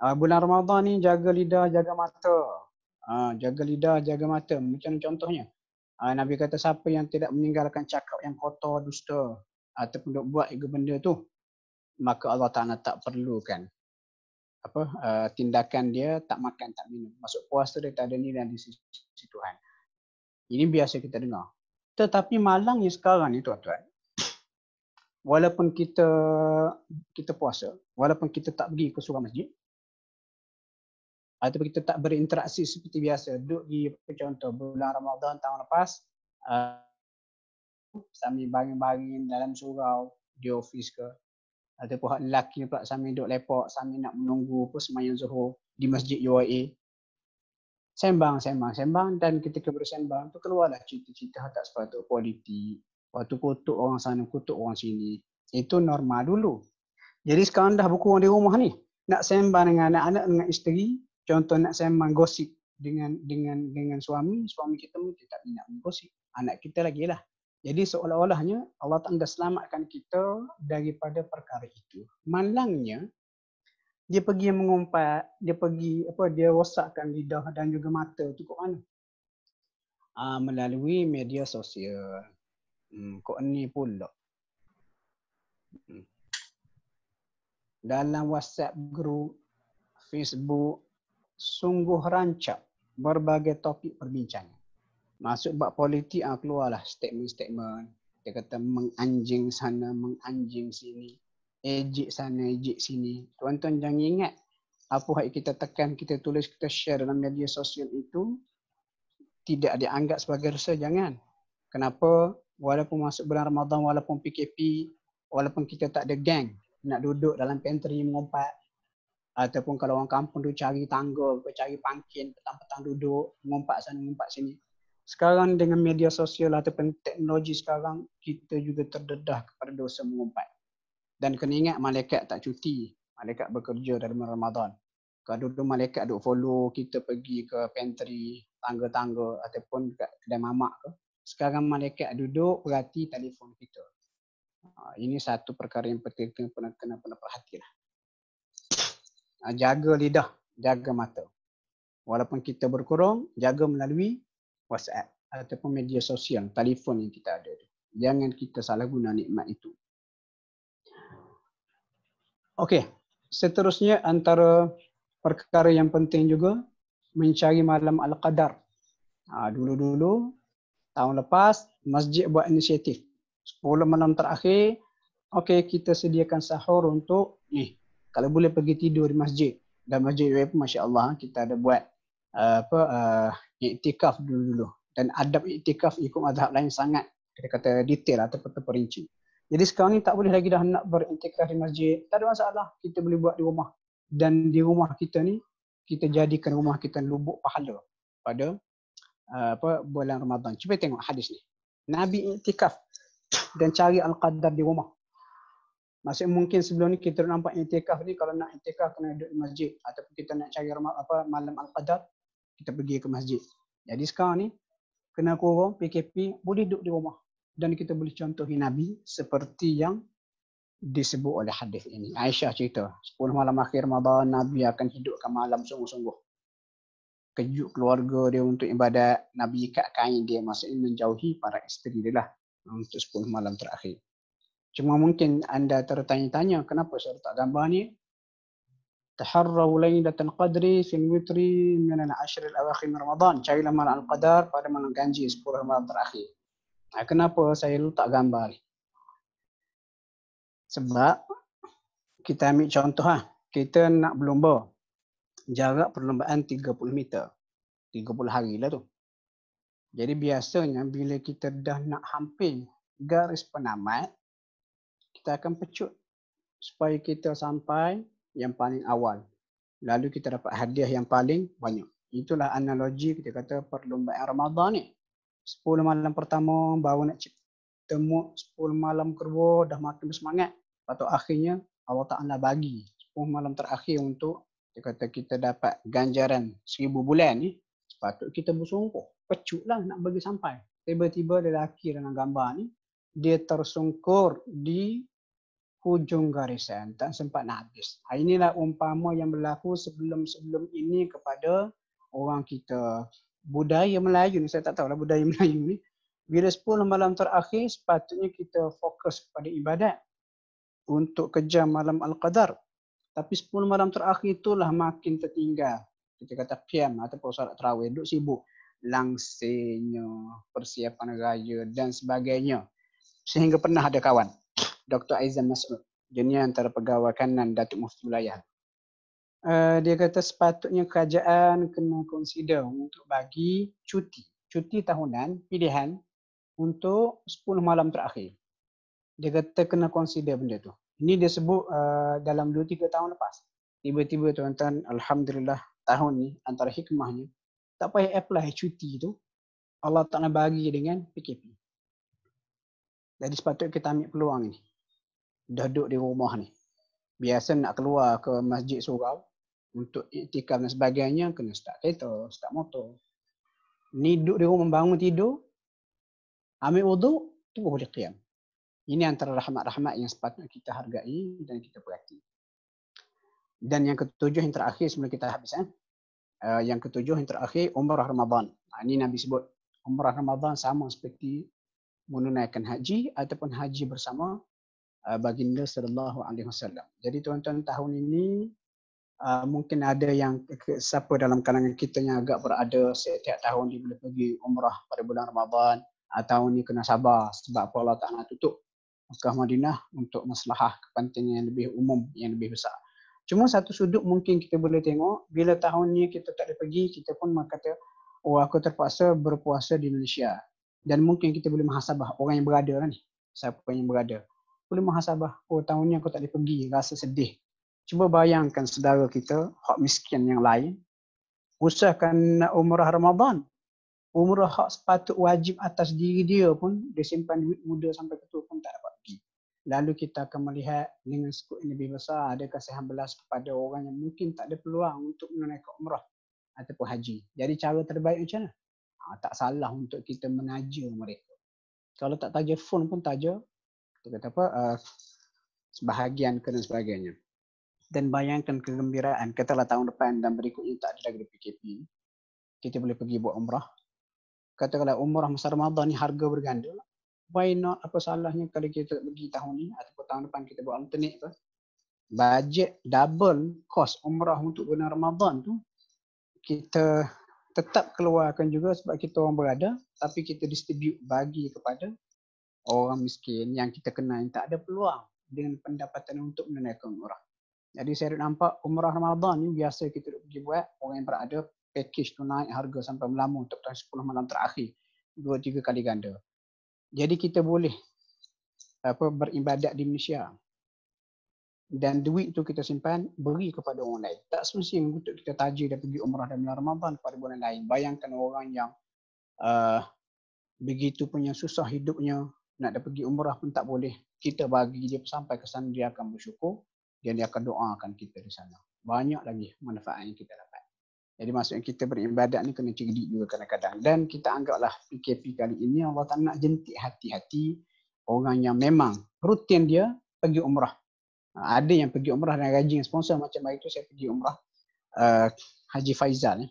Uh, bulan Ramadhan ni jaga lidah, jaga mata. Uh, jaga lidah, jaga mata. Macam contohnya. Uh, Nabi kata siapa yang tidak meninggalkan cakap yang kotor, dusta. Uh, ataupun buat ego benda tu. Maka Allah Ta'ala tak perlukan apa uh, tindakan dia tak makan tak minum masuk puasa dia tak ada ni dan di sisi Tuhan. Ini biasa kita dengar. Tetapi malangnya sekarang ni tuan-tuan. Walaupun kita kita puasa, walaupun kita tak pergi ke surau masjid ataupun kita tak berinteraksi seperti biasa, duduk di contoh bulan Ramadan tahun lepas uh, sambil bangun-bangun dalam surau di office ke ada hak lelaki pula sambil duduk lepak, sambil nak menunggu apa semayang Zuhur di masjid UAE. Sembang, sembang, sembang dan ketika bersembang tu keluarlah cerita-cerita tak sepatut politik. Waktu kutuk orang sana, kutuk orang sini. Itu normal dulu. Jadi sekarang dah buku orang di rumah ni. Nak sembang dengan anak-anak, dengan isteri. Contoh nak sembang gosip dengan dengan dengan suami. Suami kita mungkin tak minat gosip. Anak kita lagi lah. Jadi seolah-olahnya Allah Ta'ala selamatkan kita daripada perkara itu. Malangnya, dia pergi mengumpat, dia pergi apa dia rosakkan lidah dan juga mata tu kat mana? Aa, ah, melalui media sosial. Hmm, kok ni pula. Hmm. Dalam WhatsApp group, Facebook, sungguh rancak berbagai topik perbincangan masuk bab politik ah keluarlah statement-statement dia kata menganjing sana menganjing sini ejek sana ejek sini tuan-tuan jangan ingat apa yang kita tekan kita tulis kita share dalam media sosial itu tidak dianggap sebagai dosa jangan kenapa walaupun masuk bulan Ramadan walaupun PKP walaupun kita tak ada gang nak duduk dalam pantry mengumpat ataupun kalau orang kampung tu cari tangga cari pangkin petang-petang duduk mengumpat sana mengumpat sini sekarang dengan media sosial ataupun teknologi sekarang kita juga terdedah kepada dosa mengumpat dan kena ingat malaikat tak cuti malaikat bekerja dalam Ramadan kalau dulu malaikat duk follow kita pergi ke pantry tangga-tangga ataupun dekat kedai mamak ke sekarang malaikat duduk perhati telefon kita ha, ini satu perkara yang penting kena kena, kena, kena perhatilah ha, jaga lidah jaga mata walaupun kita berkurung jaga melalui WhatsApp ataupun media sosial, telefon yang kita ada. Jangan kita salah guna nikmat itu. Okey, seterusnya antara perkara yang penting juga mencari malam Al-Qadar. Ha, dulu-dulu, tahun lepas, masjid buat inisiatif. 10 malam terakhir, okey kita sediakan sahur untuk ni. Eh, kalau boleh pergi tidur di masjid. Dan masjid pun Masya Allah kita ada buat uh, apa uh, iktikaf dulu-dulu dan adab iktikaf ikut mazhab lain sangat kita kata detail ataupun lah, terperinci. Jadi sekarang ni tak boleh lagi dah nak beriktikaf di masjid. Tak ada masalah. Kita boleh buat di rumah. Dan di rumah kita ni, kita jadikan rumah kita lubuk pahala pada uh, apa bulan Ramadan. Cuba tengok hadis ni. Nabi iktikaf dan cari Al-Qadar di rumah. Masih mungkin sebelum ni kita nampak iktikaf ni kalau nak iktikaf kena duduk di masjid ataupun kita nak cari rumah, apa malam Al-Qadar kita pergi ke masjid. Jadi sekarang ni kena korang PKP boleh duduk di rumah dan kita boleh contohi Nabi seperti yang disebut oleh hadis ini. Aisyah cerita 10 malam akhir Ramadan Nabi akan hidupkan malam sungguh-sungguh. Kejut keluarga dia untuk ibadat, Nabi ikat kain dia masa ini menjauhi para isteri dia lah untuk 10 malam terakhir. Cuma mungkin anda tertanya-tanya kenapa saya letak gambar ni taharrahu lailatul qadri fil witri min al-ashr al-awakhir min Ramadan. Cari malam al-qadar pada malam ganji 10 Ramadan terakhir. Nah, kenapa saya letak gambar ni? Sebab kita ambil contoh ha. Kita nak berlomba. Jarak perlombaan 30 meter. 30 hari lah tu. Jadi biasanya bila kita dah nak hampir garis penamat, kita akan pecut supaya kita sampai yang paling awal. Lalu kita dapat hadiah yang paling banyak. Itulah analogi kita kata perlombaan Ramadan ni. 10 malam pertama baru nak temu 10 malam kedua dah makin bersemangat. Atau akhirnya Allah Ta'ala bagi 10 malam terakhir untuk kita kata kita dapat ganjaran 1000 bulan ni. Sepatut kita bersungguh. Pecut lah nak bagi sampai. Tiba-tiba lelaki dengan gambar ni dia tersungkur di hujung garisan tak sempat nak habis. Ah, inilah umpama yang berlaku sebelum-sebelum ini kepada orang kita. Budaya Melayu ni saya tak tahu lah budaya Melayu ni. Bila 10 malam terakhir sepatutnya kita fokus kepada ibadat untuk kejar malam Al-Qadar. Tapi 10 malam terakhir itulah makin tertinggal. Kita kata qiyam ataupun solat tarawih duk sibuk langsirnya persiapan raya dan sebagainya. Sehingga pernah ada kawan Dr. Aizan Mas'ud. Dia antara pegawai kanan Datuk Mufti Wilayah. Uh, dia kata sepatutnya kerajaan kena consider untuk bagi cuti. Cuti tahunan, pilihan untuk 10 malam terakhir. Dia kata kena consider benda tu. Ini dia sebut uh, dalam 2-3 tahun lepas. Tiba-tiba tuan-tuan, Alhamdulillah tahun ni antara hikmahnya tak payah apply cuti tu. Allah tak nak bagi dengan PKP. Jadi sepatutnya kita ambil peluang ni dah duduk di rumah ni. Biasa nak keluar ke masjid surau untuk iktikaf dan sebagainya kena start kereta, start motor. Ni duduk di rumah bangun tidur, ambil wuduk, tunggu boleh qiyam. Ini antara rahmat-rahmat yang sepatutnya kita hargai dan kita perhati. Dan yang ketujuh yang terakhir sebelum kita habis. Eh? Uh, yang ketujuh yang terakhir, Umrah Ramadan. Nah, ha, ini Nabi sebut, Umrah Ramadan sama seperti menunaikan haji ataupun haji bersama Uh, baginda sallallahu alaihi wasallam. Jadi tuan-tuan tahun ini uh, mungkin ada yang siapa dalam kalangan kita yang agak berada setiap tahun dia boleh pergi umrah pada bulan Ramadan. Uh, tahun ini kena sabar sebab apa Allah Taala tutup Mekah Madinah untuk maslahah kepentingan yang lebih umum yang lebih besar. Cuma satu sudut mungkin kita boleh tengok bila tahun ini kita tak boleh pergi kita pun kata oh aku terpaksa berpuasa di Malaysia. Dan mungkin kita boleh menghasabah orang yang berada lah ni. Siapa yang berada boleh muhasabah oh tahun ni aku tak boleh pergi rasa sedih cuba bayangkan saudara kita hak miskin yang lain usahkan nak umrah Ramadan umrah hak sepatut wajib atas diri dia pun dia simpan duit muda sampai ketua pun tak dapat pergi lalu kita akan melihat dengan skop yang lebih besar ada kasihan belas kepada orang yang mungkin tak ada peluang untuk menunaikan umrah ataupun haji jadi cara terbaik macam mana ha, tak salah untuk kita menaja mereka kalau tak tajam phone pun tajam kata apa uh, sebahagian ke dan sebagainya. Dan bayangkan kegembiraan, katalah tahun depan dan berikutnya tak ada lagi PKP. Kita boleh pergi buat umrah. Katakanlah umrah masa Ramadan ni harga berganda. Why not? Apa salahnya kalau kita pergi tahun ni ataupun tahun depan kita buat alternate apa? Budget double cost umrah untuk bulan Ramadan tu kita tetap keluarkan juga sebab kita orang berada tapi kita distribute bagi kepada orang miskin yang kita kenal yang tak ada peluang dengan pendapatan untuk menunaikan umrah. Jadi saya nampak umrah Ramadan ni biasa kita pergi buat orang yang berada pakej tu naik harga sampai melamu untuk 10 malam terakhir. Dua tiga kali ganda. Jadi kita boleh apa beribadat di Malaysia. Dan duit tu kita simpan, beri kepada orang lain. Tak semestinya untuk kita tajir dan pergi umrah dan bulan Ramadan kepada bulan lain. Bayangkan orang yang uh, begitu punya susah hidupnya, nak dia pergi umrah pun tak boleh. Kita bagi dia sampai ke sana dia akan bersyukur dan dia akan doakan kita di sana. Banyak lagi manfaat yang kita dapat. Jadi maksudnya kita beribadat ni kena cerdik juga kadang-kadang. Dan kita anggaplah PKP kali ini Allah tak nak jentik hati-hati orang yang memang rutin dia pergi umrah. Ha, ada yang pergi umrah dan rajin sponsor macam itu saya pergi umrah uh, Haji Faizal. Eh.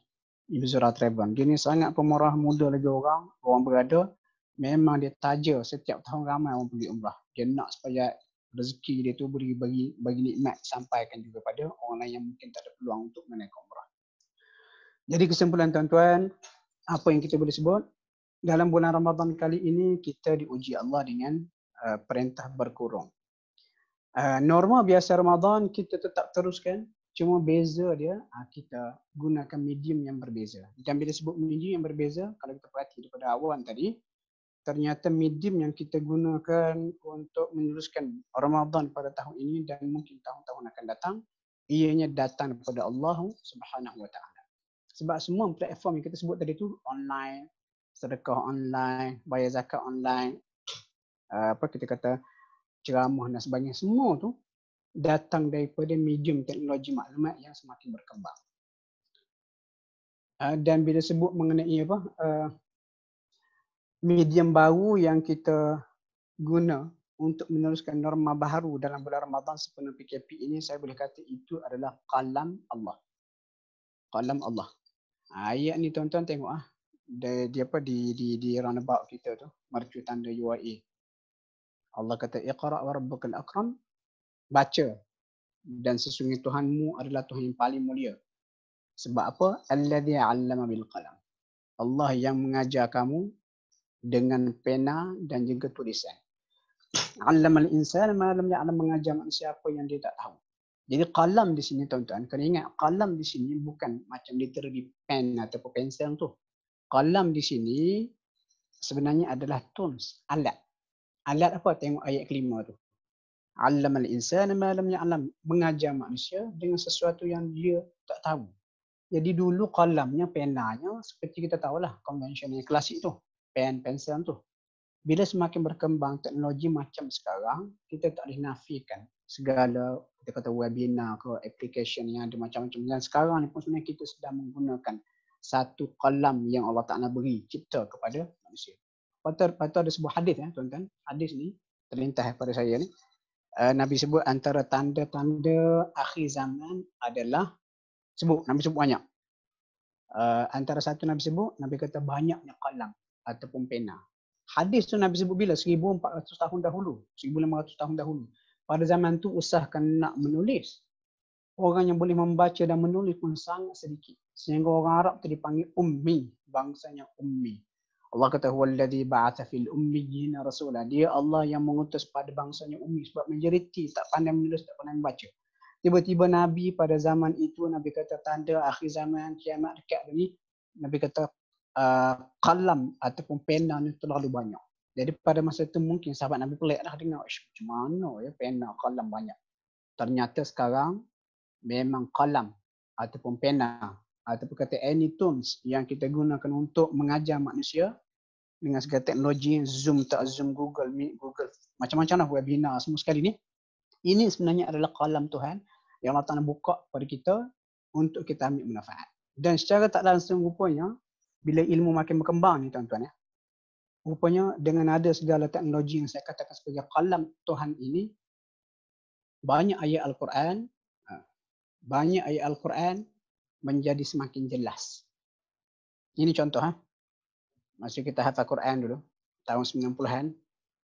Ibu Zura Treban. Dia ni sangat pemurah muda lagi orang. Orang berada memang dia taja setiap tahun ramai orang pergi umrah. Dia nak supaya rezeki dia tu beri bagi bagi nikmat sampaikan juga pada orang lain yang mungkin tak ada peluang untuk menaik umrah. Jadi kesimpulan tuan-tuan, apa yang kita boleh sebut? Dalam bulan Ramadan kali ini kita diuji Allah dengan uh, perintah berkurung. Uh, eh, norma biasa Ramadan kita tetap teruskan cuma beza dia ah, kita gunakan medium yang berbeza. Dan bila sebut medium yang berbeza kalau kita perhati daripada awal tadi ternyata medium yang kita gunakan untuk menuliskan Ramadan pada tahun ini dan mungkin tahun-tahun akan datang ianya datang kepada Allah Subhanahu Wa Taala. Sebab semua platform yang kita sebut tadi tu online, sedekah online, bayar zakat online, eh, apa kita kata ceramah dan sebagainya semua tu datang daripada medium teknologi maklumat yang semakin berkembang. Eh, dan bila sebut mengenai apa eh, medium baru yang kita guna untuk meneruskan norma baru dalam bulan Ramadan sepenuh PKP ini saya boleh kata itu adalah kalam Allah. Kalam Allah. Ayat ni tuan-tuan tengok ah. Dia, dia apa di di di runabout kita tu, mercu tanda UAE. Allah kata iqra wa rabbukal akram. Baca dan sesungguhnya Tuhanmu adalah Tuhan yang paling mulia. Sebab apa? Allazi 'allama bil qalam. Allah yang mengajar kamu dengan pena dan juga tulisan. Alam al-insan malam alam mengajar manusia apa yang dia tak tahu. Jadi kalam di sini tuan-tuan, kena ingat kalam di sini bukan macam literally pen atau pensel tu. Kalam di sini sebenarnya adalah tools, alat. Alat apa? Tengok ayat kelima tu. Alam al-insan malam alam mengajar manusia dengan sesuatu yang dia tak tahu. Jadi dulu kalamnya, penanya seperti kita tahulah konvensional klasik tu pen pensel tu. Bila semakin berkembang teknologi macam sekarang, kita tak boleh nafikan segala kita kata webinar ke application yang ada macam-macam dan sekarang ni pun sebenarnya kita sedang menggunakan satu kalam yang Allah Taala beri cipta kepada manusia. Patut patut ada sebuah hadis ya tuan-tuan. Hadis ni terlintas pada saya ni. Eh, Nabi sebut antara tanda-tanda akhir zaman adalah sebut Nabi sebut banyak. Uh, antara satu Nabi sebut, Nabi kata banyaknya kalam ataupun pena. Hadis tu Nabi sebut bila? 1400 tahun dahulu. 1500 tahun dahulu. Pada zaman tu usahakan nak menulis. Orang yang boleh membaca dan menulis pun sangat sedikit. Sehingga orang Arab tu dipanggil ummi. yang ummi. Allah kata huwa alladhi ba'atha fil ummiyina rasulah. Dia Allah yang mengutus pada bangsa yang ummi. Sebab majoriti tak pandai menulis, tak pandai membaca. Tiba-tiba Nabi pada zaman itu, Nabi kata tanda akhir zaman kiamat dekat ni. Nabi kata uh, kalam ataupun pena ni terlalu banyak. Jadi pada masa itu mungkin sahabat Nabi pelik dah dengar, macam mana ya pena kalam banyak. Ternyata sekarang memang kalam ataupun pena ataupun kata any tools yang kita gunakan untuk mengajar manusia dengan segala teknologi Zoom tak Zoom Google Meet Google macam-macam lah webinar semua sekali ni ini sebenarnya adalah kalam Tuhan yang Allah Ta'ala buka pada kita untuk kita ambil manfaat dan secara tak langsung rupanya bila ilmu makin berkembang ni tuan-tuan ya. Rupanya dengan ada segala teknologi yang saya katakan sebagai kalam Tuhan ini banyak ayat Al-Quran ha, banyak ayat Al-Quran menjadi semakin jelas. Ini contoh ha. Masa kita hafal Quran dulu tahun 90-an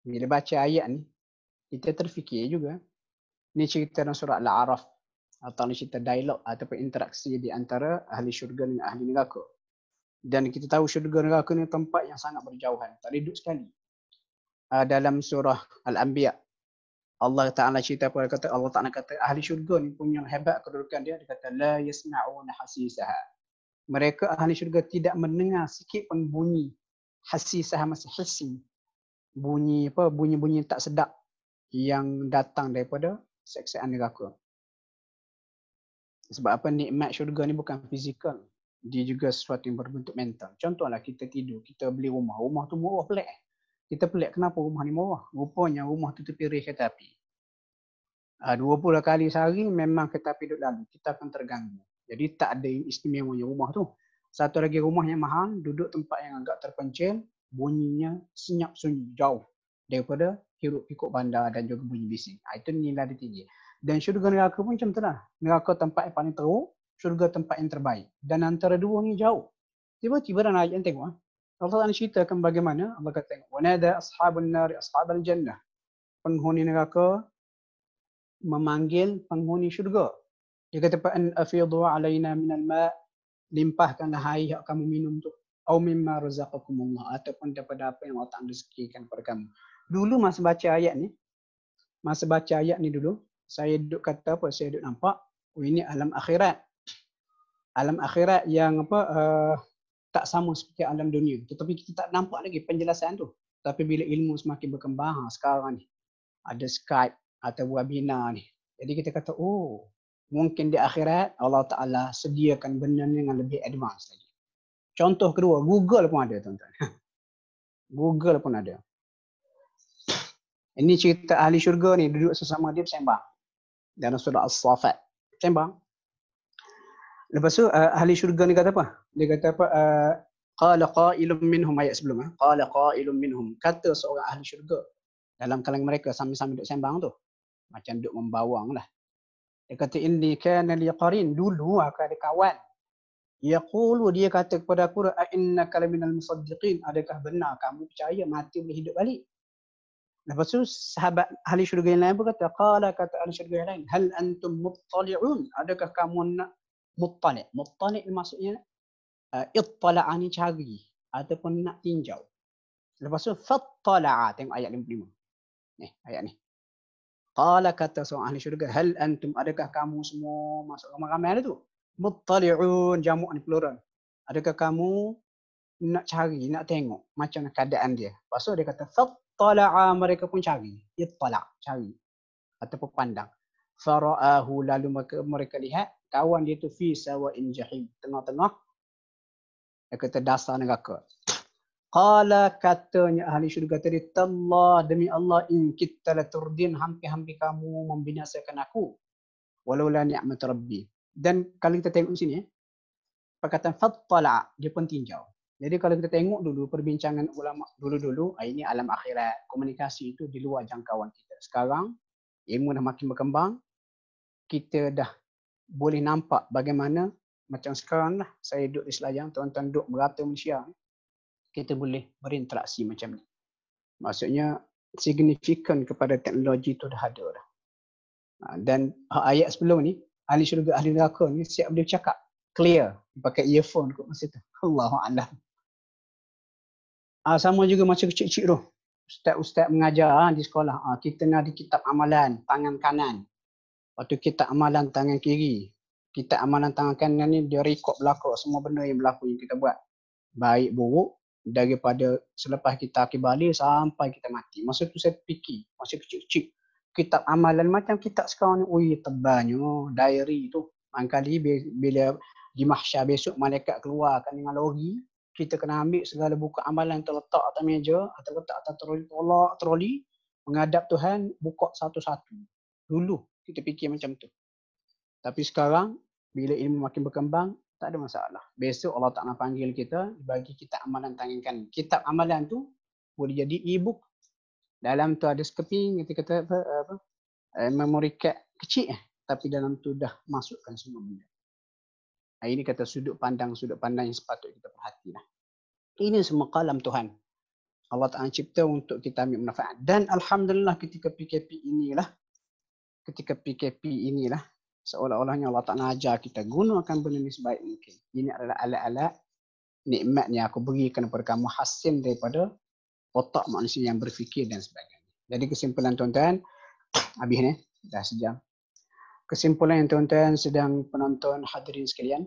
bila baca ayat ni kita terfikir juga. ni cerita dalam surah Al-Araf atau ni cerita dialog ataupun interaksi di antara ahli syurga dengan ahli neraka dan kita tahu syurga neraka ni tempat yang sangat berjauhan tak duduk sekali uh, dalam surah al-anbiya Allah Taala cerita pada kata Allah Taala kata ahli syurga ni punya hebat kedudukan dia dia kata la yasmauna hasisah mereka ahli syurga tidak mendengar sikit pun bunyi hasisah masih hasi bunyi apa bunyi-bunyi tak sedap yang datang daripada seksaan neraka sebab apa nikmat syurga ni bukan fizikal dia juga sesuatu yang berbentuk mental. Contohlah kita tidur, kita beli rumah. Rumah tu murah pelik. Eh. Kita pelik kenapa rumah ni murah. Rupanya rumah tu tepi reh kereta api. Ah, dua puluh kali sehari memang kereta api duduk lalu. Kita akan terganggu. Jadi tak ada yang istimewanya rumah tu. Satu lagi rumah yang mahal, duduk tempat yang agak terpencil, bunyinya senyap sunyi jauh daripada hiruk pikuk bandar dan juga bunyi bising. Ah, itu nilai dia tinggi. Dan syurga neraka pun macam tu lah. Neraka tempat yang paling teruk, syurga tempat yang terbaik. Dan antara dua ni jauh. Tiba-tiba dalam ayat yang tengok. Ah. Allah Ta'ala ceritakan bagaimana. Allah kata tengok. وَنَادَ أَصْحَابُ النَّارِ أَصْحَابَ jannah Penghuni neraka memanggil penghuni syurga. Dia kata pa'an afidhu alaina minal ma' limpahkanlah air yang kamu minum tu. Au mimma razaqakumullah. Ataupun daripada apa yang Allah tak rezekikan kepada kamu. Dulu masa baca ayat ni. Masa baca ayat ni dulu. Saya duduk kata apa? Saya duduk nampak. Oh, ini alam akhirat alam akhirat yang apa uh, tak sama seperti alam dunia tetapi kita tak nampak lagi penjelasan tu tapi bila ilmu semakin berkembang ha, sekarang ni ada Skype atau webinar ni jadi kita kata oh mungkin di akhirat Allah Taala sediakan benda ni yang lebih advance lagi contoh kedua Google pun ada tuan-tuan Google pun ada ini cerita ahli syurga ni duduk sesama dia bersembang dalam surah As-Saffat sembang Lepas tu uh, ahli syurga ni kata apa? Dia kata apa? Ah, qala uh, qailum minhum ayat sebelum ah. Qala qailum minhum. Kata seorang ahli syurga dalam kalangan mereka sambil-sambil duk sembang tu. Macam duk membawang lah. Dia kata inni kana liqarin dulu aku ada kawan. Dia Yaqulu dia kata kepada aku a innaka laminal musaddiqin. Adakah benar kamu percaya mati boleh hidup balik? Lepas tu sahabat ahli syurga yang lain pun kata, Qala kata ahli syurga yang lain, Hal antum mutali'un, adakah kamu nak muttali. Muttali maksudnya uh, eh, ittala'a ni cari ataupun nak tinjau. Lepas tu fattala'a tengok ayat 55. Ni ayat ni. Qala kata seorang ahli syurga hal antum adakah kamu semua masuk ramai-ramai tu? Muttali'un jamu' ni plural. Adakah kamu nak cari, nak tengok macam mana keadaan dia. Lepas dia kata fattala'a mereka pun cari. Ittala' cari ataupun pandang faraahu lalu mereka, mereka lihat kawan dia tu fi sawa'in jahim tengah-tengah dia kata dasar neraka qala katanya ahli syurga tadi tallah demi Allah in kitta turdin hampir-hampir kamu membinasakan aku walau la ni'mat rabbi dan kalau kita tengok sini eh, perkataan fatala dia pun tinjau jadi kalau kita tengok dulu perbincangan ulama dulu-dulu ah, ini alam akhirat komunikasi itu di luar jangkauan kita sekarang ilmu dah makin berkembang, kita dah boleh nampak bagaimana macam sekarang lah saya duduk di Selayang, tuan-tuan duduk merata Malaysia, kita boleh berinteraksi macam ni. Maksudnya signifikan kepada teknologi tu dah ada dah. Ha, dan ayat sebelum ni, ahli syurga ahli neraka ni siap boleh cakap clear pakai earphone kot masa tu. Allahu Ah ha, sama juga macam kecil-kecil tu ustaz-ustaz mengajar ah, di sekolah ha, kita ada kitab amalan tangan kanan lepas tu kitab amalan tangan kiri kitab amalan tangan kanan ni dia rekod berlaku semua benda yang berlaku yang kita buat baik buruk daripada selepas kita kembali sampai kita mati masa tu saya fikir masa kecil-kecil kitab amalan macam kitab sekarang ni ui tebalnya diary tu Mangkali bila di mahsyar besok malaikat keluarkan dengan lori kita kena ambil segala buku amalan yang terletak atas meja atau letak atas troli tolak troli menghadap Tuhan buka satu-satu dulu kita fikir macam tu tapi sekarang bila ilmu makin berkembang tak ada masalah besok Allah tak nak panggil kita bagi kita amalan tangankan kitab amalan tu boleh jadi e-book dalam tu ada sekeping kita kata apa, apa eh, memory card kecil eh tapi dalam tu dah masukkan semua benda ini kata sudut pandang sudut pandang yang sepatut kita perhatilah. Ini semua kalam Tuhan. Allah Taala cipta untuk kita ambil manfaat. Dan alhamdulillah ketika PKP inilah ketika PKP inilah seolah-olahnya Allah Taala ajar kita gunakan benda ini sebaik mungkin. Ini adalah alat-alat nikmat yang aku berikan kepada kamu hasil daripada otak manusia yang berfikir dan sebagainya. Jadi kesimpulan tuan-tuan habis ni dah sejam kesimpulan yang tuan-tuan sedang penonton hadirin sekalian.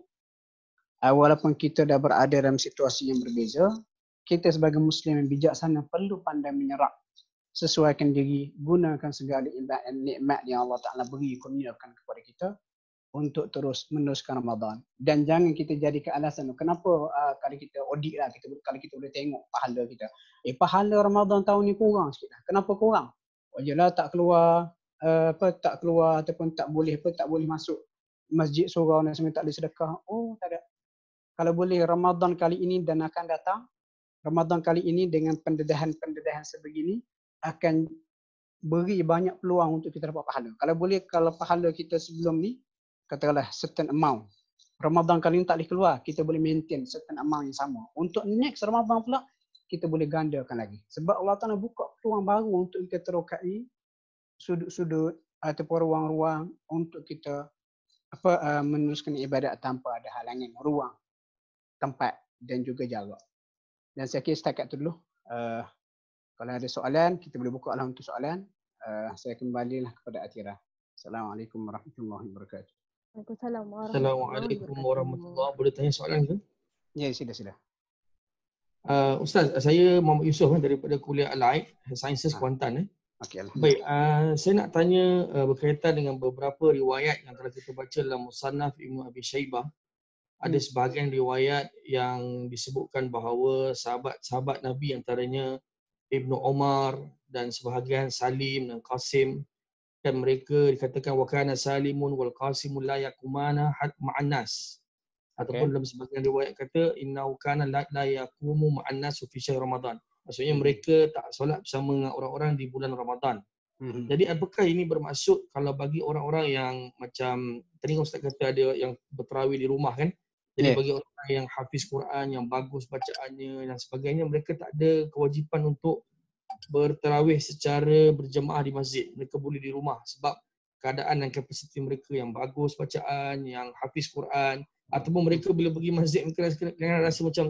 Uh, walaupun kita dah berada dalam situasi yang berbeza, kita sebagai Muslim yang bijaksana perlu pandai menyerap sesuaikan diri, gunakan segala imbat dan nikmat yang Allah Ta'ala beri kurniakan kepada kita untuk terus meneruskan Ramadan. Dan jangan kita jadikan alasan kenapa uh, kalau kita audit lah, kita, kalau kita boleh tengok pahala kita. Eh pahala Ramadan tahun ni kurang sikit lah. Kenapa kurang? Wajalah tak keluar, Eh, apa tak keluar ataupun tak boleh apa tak boleh masuk masjid seorang dan sebenarnya tak ada sedekah. Oh tak ada. Kalau boleh Ramadan kali ini dan akan datang Ramadan kali ini dengan pendedahan-pendedahan sebegini akan beri banyak peluang untuk kita dapat pahala. Kalau boleh kalau pahala kita sebelum ni katakanlah certain amount Ramadan kali ini tak boleh keluar, kita boleh maintain certain amount yang sama. Untuk next Ramadan pula, kita boleh gandakan lagi. Sebab Allah Ta'ala buka peluang baru untuk kita terokai sudut-sudut ataupun ruang-ruang untuk kita apa uh, meneruskan ibadat tanpa ada halangan ruang tempat dan juga jarak. Dan saya kira setakat itu dulu. Uh, kalau ada soalan, kita boleh buka alam untuk soalan. Uh, saya kembalilah kepada Atira. Assalamualaikum warahmatullahi wabarakatuh. Waalaikumsalam warahmatullahi wabarakatuh. Assalamualaikum warahmatullahi Boleh tanya soalan ke? Ya, sila sila. Uh, Ustaz, saya Muhammad Yusof eh, daripada Kuliah al Sciences ah. Kuantan. Eh. Okay, Baik, uh, saya nak tanya uh, berkaitan dengan beberapa riwayat yang telah kita baca dalam Musannaf Ibnu Abi Shaybah. Ada hmm. sebahagian riwayat yang disebutkan bahawa sahabat-sahabat Nabi antaranya Ibnu Omar dan sebahagian Salim dan Qasim dan mereka dikatakan wakana salimun wal qasimun la yakumana ma'anas ataupun okay. dalam sebahagian riwayat kata innau kana la, la yakumu ma'anas fi syahr ramadan Maksudnya hmm. mereka tak solat bersama dengan orang-orang di bulan Ramadan. Mm-hmm. Jadi apakah ini bermaksud kalau bagi orang-orang yang macam tadi Ustaz kata ada yang berterawih di rumah kan? Jadi yeah. bagi orang yang hafiz Quran, yang bagus bacaannya dan sebagainya, mereka tak ada kewajipan untuk berterawih secara berjemaah di masjid. Mereka boleh di rumah sebab keadaan dan kapasiti mereka yang bagus bacaan, yang hafiz Quran hmm. ataupun mereka bila pergi masjid mereka rasa, rasa macam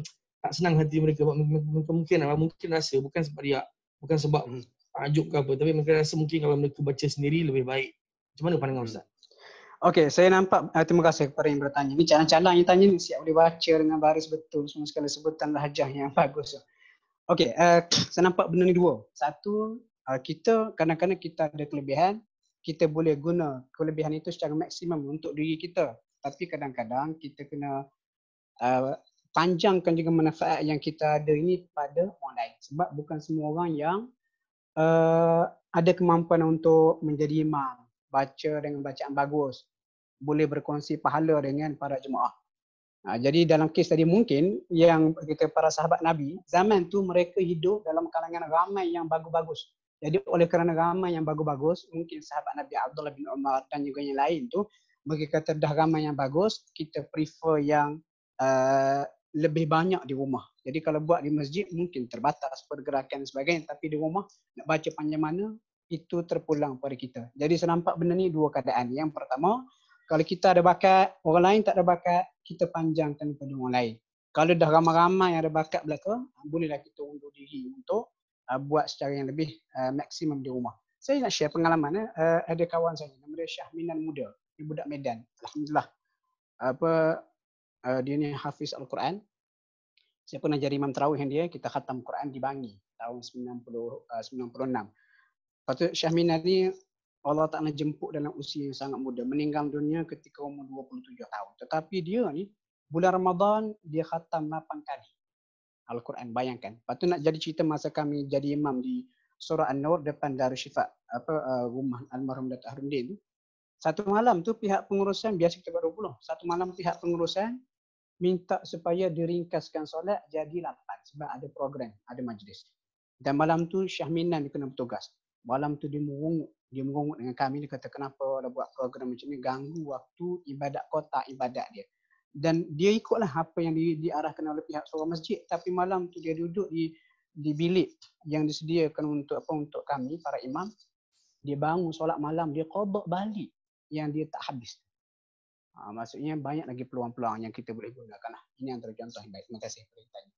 tak senang hati mereka mereka mungkin lah, mungkin rasa bukan sebab dia, bukan sebab hmm, tajuk ke apa tapi mereka rasa mungkin kalau mereka baca sendiri lebih baik macam mana pandangan hmm. ustaz Okay, saya nampak uh, terima kasih kepada yang bertanya. Ini calon-calon yang tanya ni siap boleh baca dengan baris betul semua sekali sebutan lahjah yang bagus. Okay, uh, eh, saya nampak benda ni dua. Satu, uh, kita kadang-kadang kita ada kelebihan, kita boleh guna kelebihan itu secara maksimum untuk diri kita. Tapi kadang-kadang kita kena uh, panjangkan juga manfaat yang kita ada ini pada orang lain sebab bukan semua orang yang uh, ada kemampuan untuk menjadi imam baca dengan bacaan bagus boleh berkongsi pahala dengan para jemaah ha, jadi dalam kes tadi mungkin yang kita para sahabat Nabi zaman tu mereka hidup dalam kalangan ramai yang bagus-bagus jadi oleh kerana ramai yang bagus-bagus mungkin sahabat Nabi Abdullah bin Umar dan juga yang lain tu mereka kata dah ramai yang bagus kita prefer yang eh, lebih banyak di rumah. Jadi kalau buat di masjid mungkin terbatas pergerakan dan sebagainya tapi di rumah nak baca panjang mana itu terpulang pada kita. Jadi saya nampak benda ni dua keadaan. Yang pertama, kalau kita ada bakat, orang lain tak ada bakat, kita panjangkan kepada orang lain. Kalau dah ramai-ramai yang ada bakat belakang, ah, bolehlah kita undur diri untuk uh, buat secara yang lebih uh, maksimum di rumah. Saya nak share pengalaman eh. uh, ada kawan saya nama dia Syah Muda, dia budak Medan. Alhamdulillah. Apa uh, dia ni hafiz Al-Quran. Saya pernah jadi imam terawih dia, kita khatam Quran di Bangi tahun 90, uh, 96. Lepas tu Syah Minar ni Allah Ta'ala jemput dalam usia yang sangat muda. Meninggal dunia ketika umur 27 tahun. Tetapi dia ni, bulan Ramadan dia khatam 8 kali. Al-Quran, bayangkan. Lepas tu nak jadi cerita masa kami jadi imam di Surah An-Nur depan Syifa, apa, uh, rumah almarhum Datuk Harundin tu. Satu malam tu pihak pengurusan, biasa kita buat 20. Satu malam pihak pengurusan minta supaya diringkaskan solat jadi lapan sebab ada program, ada majlis. Dan malam tu Syah Minan dia kena bertugas. Malam tu dia merungut, dia merungut dengan kami dia kata kenapa ada buat program macam ni ganggu waktu ibadat kota ibadat dia. Dan dia ikutlah apa yang di, diarahkan oleh pihak seorang masjid tapi malam tu dia duduk di di bilik yang disediakan untuk apa untuk kami para imam dia bangun solat malam dia qada balik yang dia tak habis Uh, maksudnya banyak lagi peluang-peluang yang kita boleh gunakan. Lah. Ini antara contoh yang baik. Terima kasih perintahnya.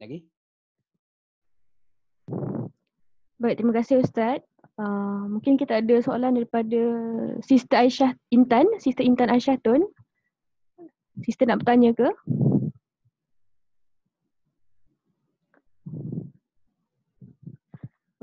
Lagi? Baik, terima kasih Ustaz. Uh, mungkin kita ada soalan daripada Sister Aisyah Intan, Sister Intan Aisyah Tun. Sister nak bertanya ke? Uh,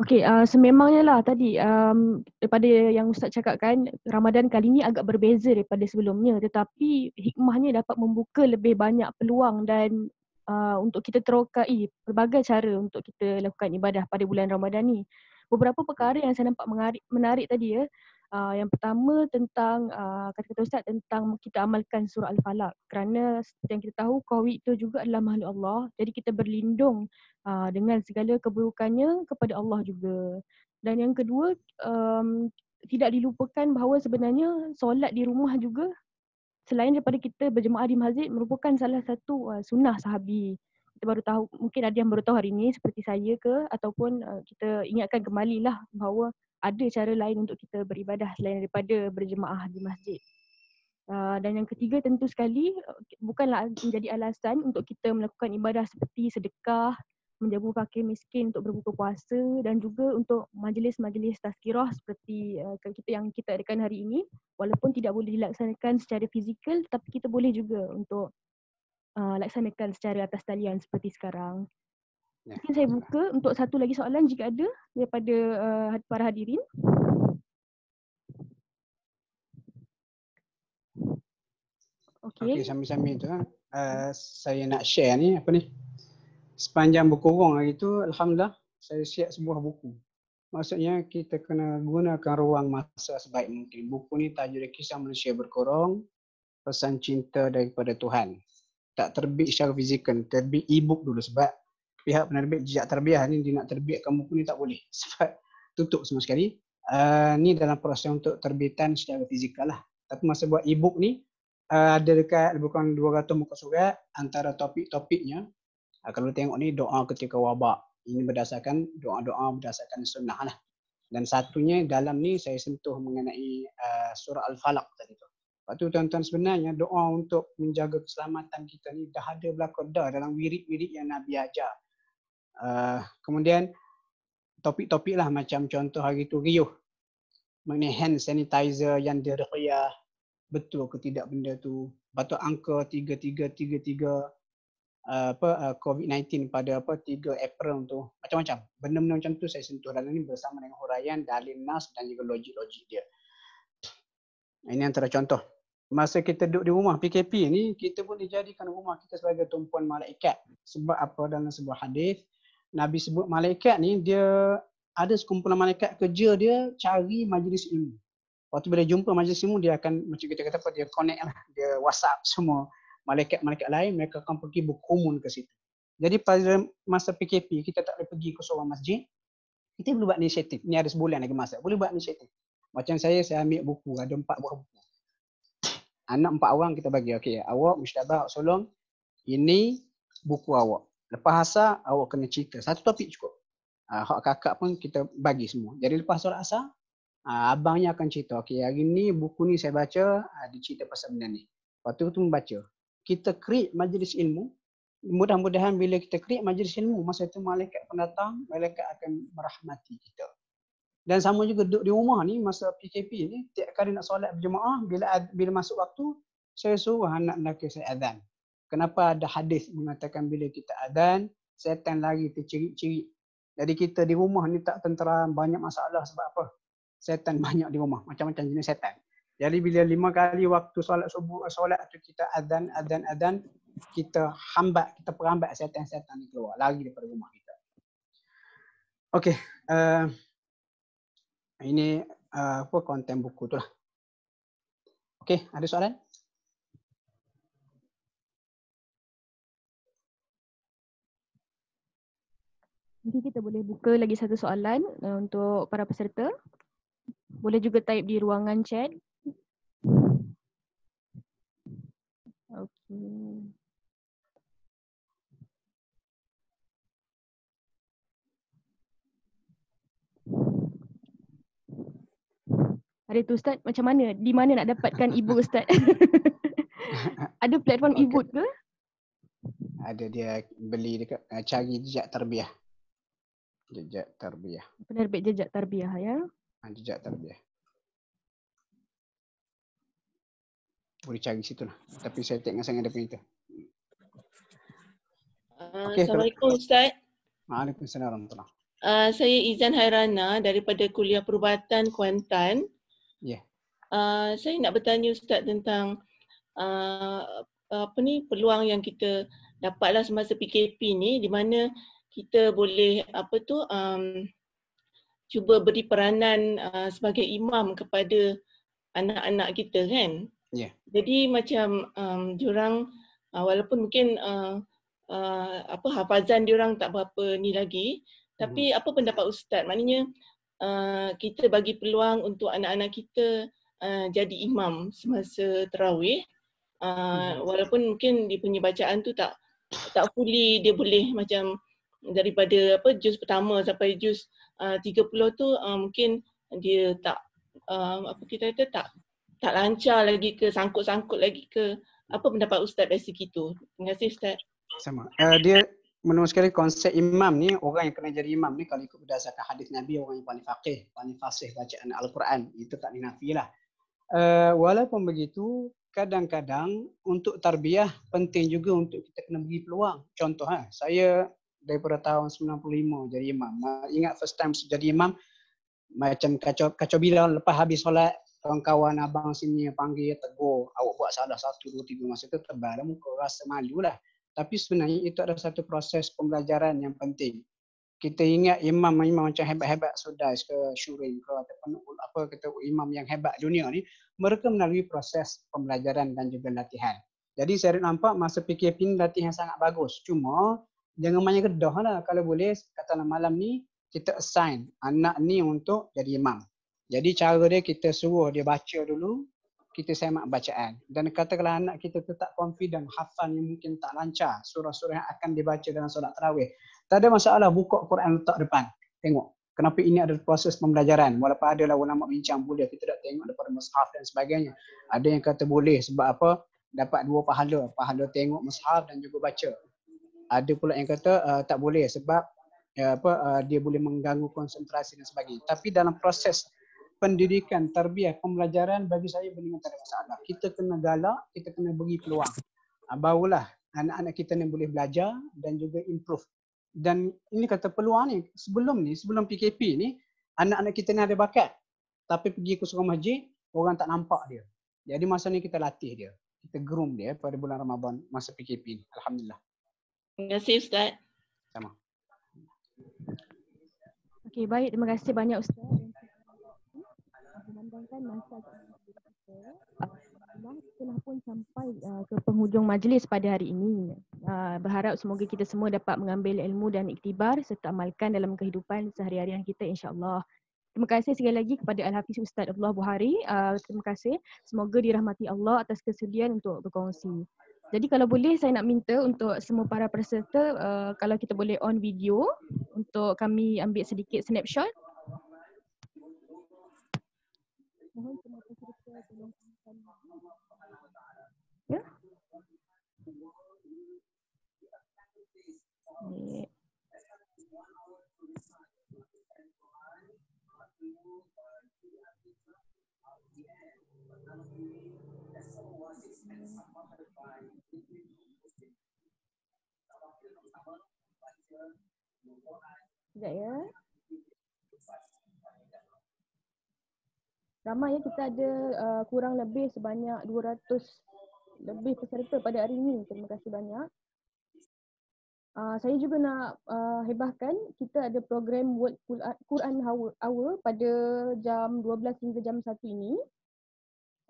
Okay, uh, ah, sememangnya lah tadi um, daripada yang Ustaz cakapkan Ramadan kali ini agak berbeza daripada sebelumnya tetapi hikmahnya dapat membuka lebih banyak peluang dan uh, untuk kita terokai pelbagai cara untuk kita lakukan ibadah pada bulan Ramadan ni. Beberapa perkara yang saya nampak menarik, menarik tadi ya, Uh, yang pertama tentang uh, ah, kata-kata Ustaz tentang kita amalkan surah Al-Falaq kerana seperti yang kita tahu COVID itu juga adalah mahluk Allah jadi kita berlindung uh, dengan segala keburukannya kepada Allah juga dan yang kedua um, tidak dilupakan bahawa sebenarnya solat di rumah juga selain daripada kita berjemaah di masjid merupakan salah satu uh, sunnah sahabi kita baru tahu mungkin ada yang baru tahu hari ini seperti saya ke ataupun uh, kita ingatkan kembali lah bahawa ada cara lain untuk kita beribadah selain daripada berjemaah di masjid. Uh, dan yang ketiga tentu sekali bukanlah menjadi alasan untuk kita melakukan ibadah seperti sedekah, menjabu fakir miskin untuk berbuka puasa dan juga untuk majlis-majlis tazkirah seperti uh, kita yang kita adakan hari ini walaupun tidak boleh dilaksanakan secara fizikal tapi kita boleh juga untuk uh, laksanakan secara atas talian seperti sekarang. Ya. Mungkin saya buka untuk satu lagi soalan jika ada daripada uh, para hadirin. Okey. Okey, sambil-sambil tu eh. uh, saya nak share ni apa ni? Sepanjang berkurung hari tu alhamdulillah saya siap sebuah buku. Maksudnya kita kena gunakan ruang masa sebaik mungkin. Buku ni tajuk kisah manusia Berkorong, pesan cinta daripada Tuhan. Tak terbit secara fizikal, terbit e-book dulu sebab pihak penerbit jejak terbiah ni dia nak terbitkan buku ni tak boleh sebab tutup semua sekali. Uh, ni dalam proses untuk terbitan secara fizikal lah. Tapi masa buat e-book ni uh, ada dekat bukan 200 muka surat antara topik-topiknya uh, kalau tengok ni doa ketika wabak. Ini berdasarkan doa-doa berdasarkan sunnah lah. Dan satunya dalam ni saya sentuh mengenai uh, surah Al-Falaq tadi tu. Lepas tu tuan-tuan sebenarnya doa untuk menjaga keselamatan kita ni dah ada belakang dah dalam wirid-wirid yang Nabi ajar. Uh, kemudian topik-topik lah macam contoh hari tu riuh mengenai hand sanitizer yang dia betul ke tidak benda tu batu angka 3333 uh, ah, apa uh, ah, COVID-19 pada apa 3 April tu macam-macam benda-benda macam tu saya sentuh dalam ni bersama dengan huraian dalil nas dan juga logik-logik dia ini antara contoh masa kita duduk di rumah PKP ni kita pun dijadikan rumah kita sebagai tumpuan malaikat sebab apa dalam sebuah hadis Nabi sebut malaikat ni dia ada sekumpulan malaikat kerja dia cari majlis ilmu. Waktu bila jumpa majlis ilmu dia akan macam kita kata apa dia connect lah. Dia whatsapp semua malaikat-malaikat lain mereka akan pergi berkumun ke situ. Jadi pada masa PKP kita tak boleh pergi ke seorang masjid. Kita boleh buat inisiatif. Ni ada sebulan lagi masa. Boleh buat inisiatif. Macam saya, saya ambil buku. Ada empat buah buku. Anak empat orang kita bagi. Okey, awak, Mustabah, Solong. Ini buku awak. Lepas asar, awak kena cerita. Satu topik cukup. Uh, hak kakak pun kita bagi semua. Jadi lepas solat asar, uh, ah, abangnya akan cerita. Okay, hari ni buku ni saya baca, uh, dia cerita pasal benda ni. Lepas tu, tu membaca. Kita create majlis ilmu. Mudah-mudahan bila kita create majlis ilmu, masa itu malaikat pendatang, malaikat akan merahmati kita. Dan sama juga duduk di rumah ni, masa PKP ni, tiap kali nak solat berjemaah, bila, bila masuk waktu, saya suruh anak-anak saya adhan kenapa ada hadis mengatakan bila kita adan setan lari tu ciri ciri jadi kita di rumah ni tak tenteram banyak masalah sebab apa setan banyak di rumah macam-macam jenis setan jadi bila lima kali waktu solat subuh eh, solat tu kita adan adan adan kita hambat kita perambat setan-setan ni keluar lari daripada rumah kita Okay uh, eh, ini uh, apa konten buku tu lah Okay ada soalan? Mungkin kita boleh buka lagi satu soalan uh, untuk para peserta. Boleh juga type di ruangan chat. Okay. Ada tu Ustaz, macam mana? Di mana nak dapatkan e-book Ustaz? Ada platform e-book ke? Ada dia beli dekat uh, cari jejak terbiah. Jejak Tarbiyah. Penerbit Jejak Tarbiyah ya. Ha, jejak Tarbiyah. Boleh cari situ lah. Tapi saya tak ingat dengan itu. Ah, okay, Assalamualaikum Ustaz. Waalaikumsalam warahmatullahi wabarakatuh. Ah, saya Izan Hairana daripada Kuliah Perubatan Kuantan. Ya. Yeah. Uh, saya nak bertanya Ustaz tentang uh, apa ni peluang yang kita dapatlah semasa PKP ni di mana kita boleh apa tu um, cuba beri peranan uh, sebagai imam kepada anak-anak kita kan. Yeah. Jadi macam um, diorang uh, walaupun mungkin uh, uh, apa hafazan diorang tak berapa ni lagi tapi mm apa pendapat ustaz? Maknanya uh, kita bagi peluang untuk anak-anak kita uh, jadi imam semasa terawih uh, mm walaupun mungkin di punya bacaan tu tak tak fully dia boleh macam daripada apa jus pertama sampai jus uh, 30 tu uh, mungkin dia tak uh, apa kita kata tak tak lancar lagi ke sangkut-sangkut lagi ke apa pendapat ustaz dari itu tu terima kasih ustaz sama uh, dia menurut sekali konsep imam ni orang yang kena jadi imam ni kalau ikut berdasarkan hadis nabi orang yang paling faqih paling fasih bacaan al-Quran itu tak dinafilah uh, walaupun begitu kadang-kadang untuk tarbiyah penting juga untuk kita kena bagi peluang contoh ha, saya daripada tahun 95 jadi imam. Ingat first time jadi imam macam kacau kacau bila lepas habis solat kawan-kawan abang sini panggil tegur awak buat salah satu dua tiga masa tu tebal dan muka rasa lah Tapi sebenarnya itu ada satu proses pembelajaran yang penting. Kita ingat imam imam macam hebat-hebat sudah ke syuring ke ataupun apa kata imam yang hebat dunia ni mereka melalui proses pembelajaran dan juga latihan. Jadi saya nampak masa PKP ini latihan sangat bagus. Cuma jangan banyak gedah lah. Kalau boleh, katalah malam ni kita assign anak ni untuk jadi imam. Jadi cara dia kita suruh dia baca dulu, kita semak bacaan. Dan katakanlah anak kita tetap confident, hafal yang mungkin tak lancar, surah-surah yang akan dibaca dalam solat terawih. Tak ada masalah buka Quran letak depan. Tengok. Kenapa ini adalah proses pembelajaran? Walaupun ada lah ulama bincang boleh kita tak tengok daripada mushaf dan sebagainya. Ada yang kata boleh sebab apa? Dapat dua pahala. Pahala tengok mushaf dan juga baca ada pula yang kata uh, tak boleh sebab ya, apa uh, dia boleh mengganggu konsentrasi dan sebagainya tapi dalam proses pendidikan tarbiyah pembelajaran bagi saya benar tak ada masalah kita kena galak kita kena bagi peluang uh, barulah anak-anak kita ni boleh belajar dan juga improve dan ini kata peluang ni sebelum ni sebelum PKP ni anak-anak kita ni ada bakat tapi pergi ke sekolah masjid orang tak nampak dia jadi masa ni kita latih dia kita groom dia pada bulan Ramadan masa PKP ni alhamdulillah Terima kasih Ustaz. Sama. Okey, baik. Terima kasih banyak Ustaz. Memandangkan masa Allah telah pun sampai uh, ke penghujung majlis pada hari ini. Uh, berharap semoga kita semua dapat mengambil ilmu dan iktibar serta amalkan dalam kehidupan sehari-harian kita insyaAllah. Terima kasih sekali lagi kepada Al-Hafiz Ustaz Abdullah Buhari. Uh, terima kasih. Semoga dirahmati Allah atas kesudian untuk berkongsi. Jadi kalau boleh saya nak minta untuk semua para peserta uh, kalau kita boleh on video untuk kami ambil sedikit snapshot. Mohon semua peserta tolongkan Ya. Yeah. Sekejap ya. Ramai ya kita ada uh, kurang lebih sebanyak 200 lebih peserta pada hari ini. Terima kasih banyak. Uh, saya juga nak uh, hebahkan kita ada program Word Quran Hour pada jam 12 hingga jam 1 ini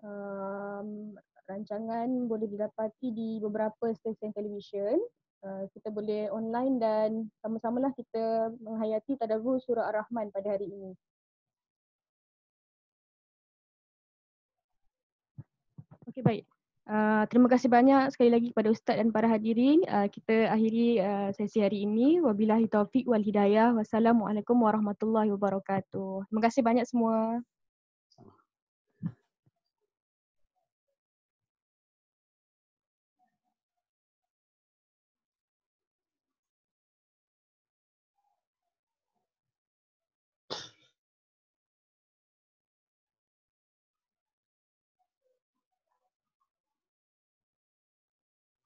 um, rancangan boleh didapati di beberapa stesen televisyen. Uh, kita boleh online dan sama-samalah kita menghayati Tadabur Surah Ar-Rahman pada hari ini. Okey baik. Uh, terima kasih banyak sekali lagi kepada Ustaz dan para hadirin. Uh, kita akhiri uh, sesi hari ini. Wabilahi taufiq wal hidayah. Wassalamualaikum warahmatullahi wabarakatuh. Terima kasih banyak semua.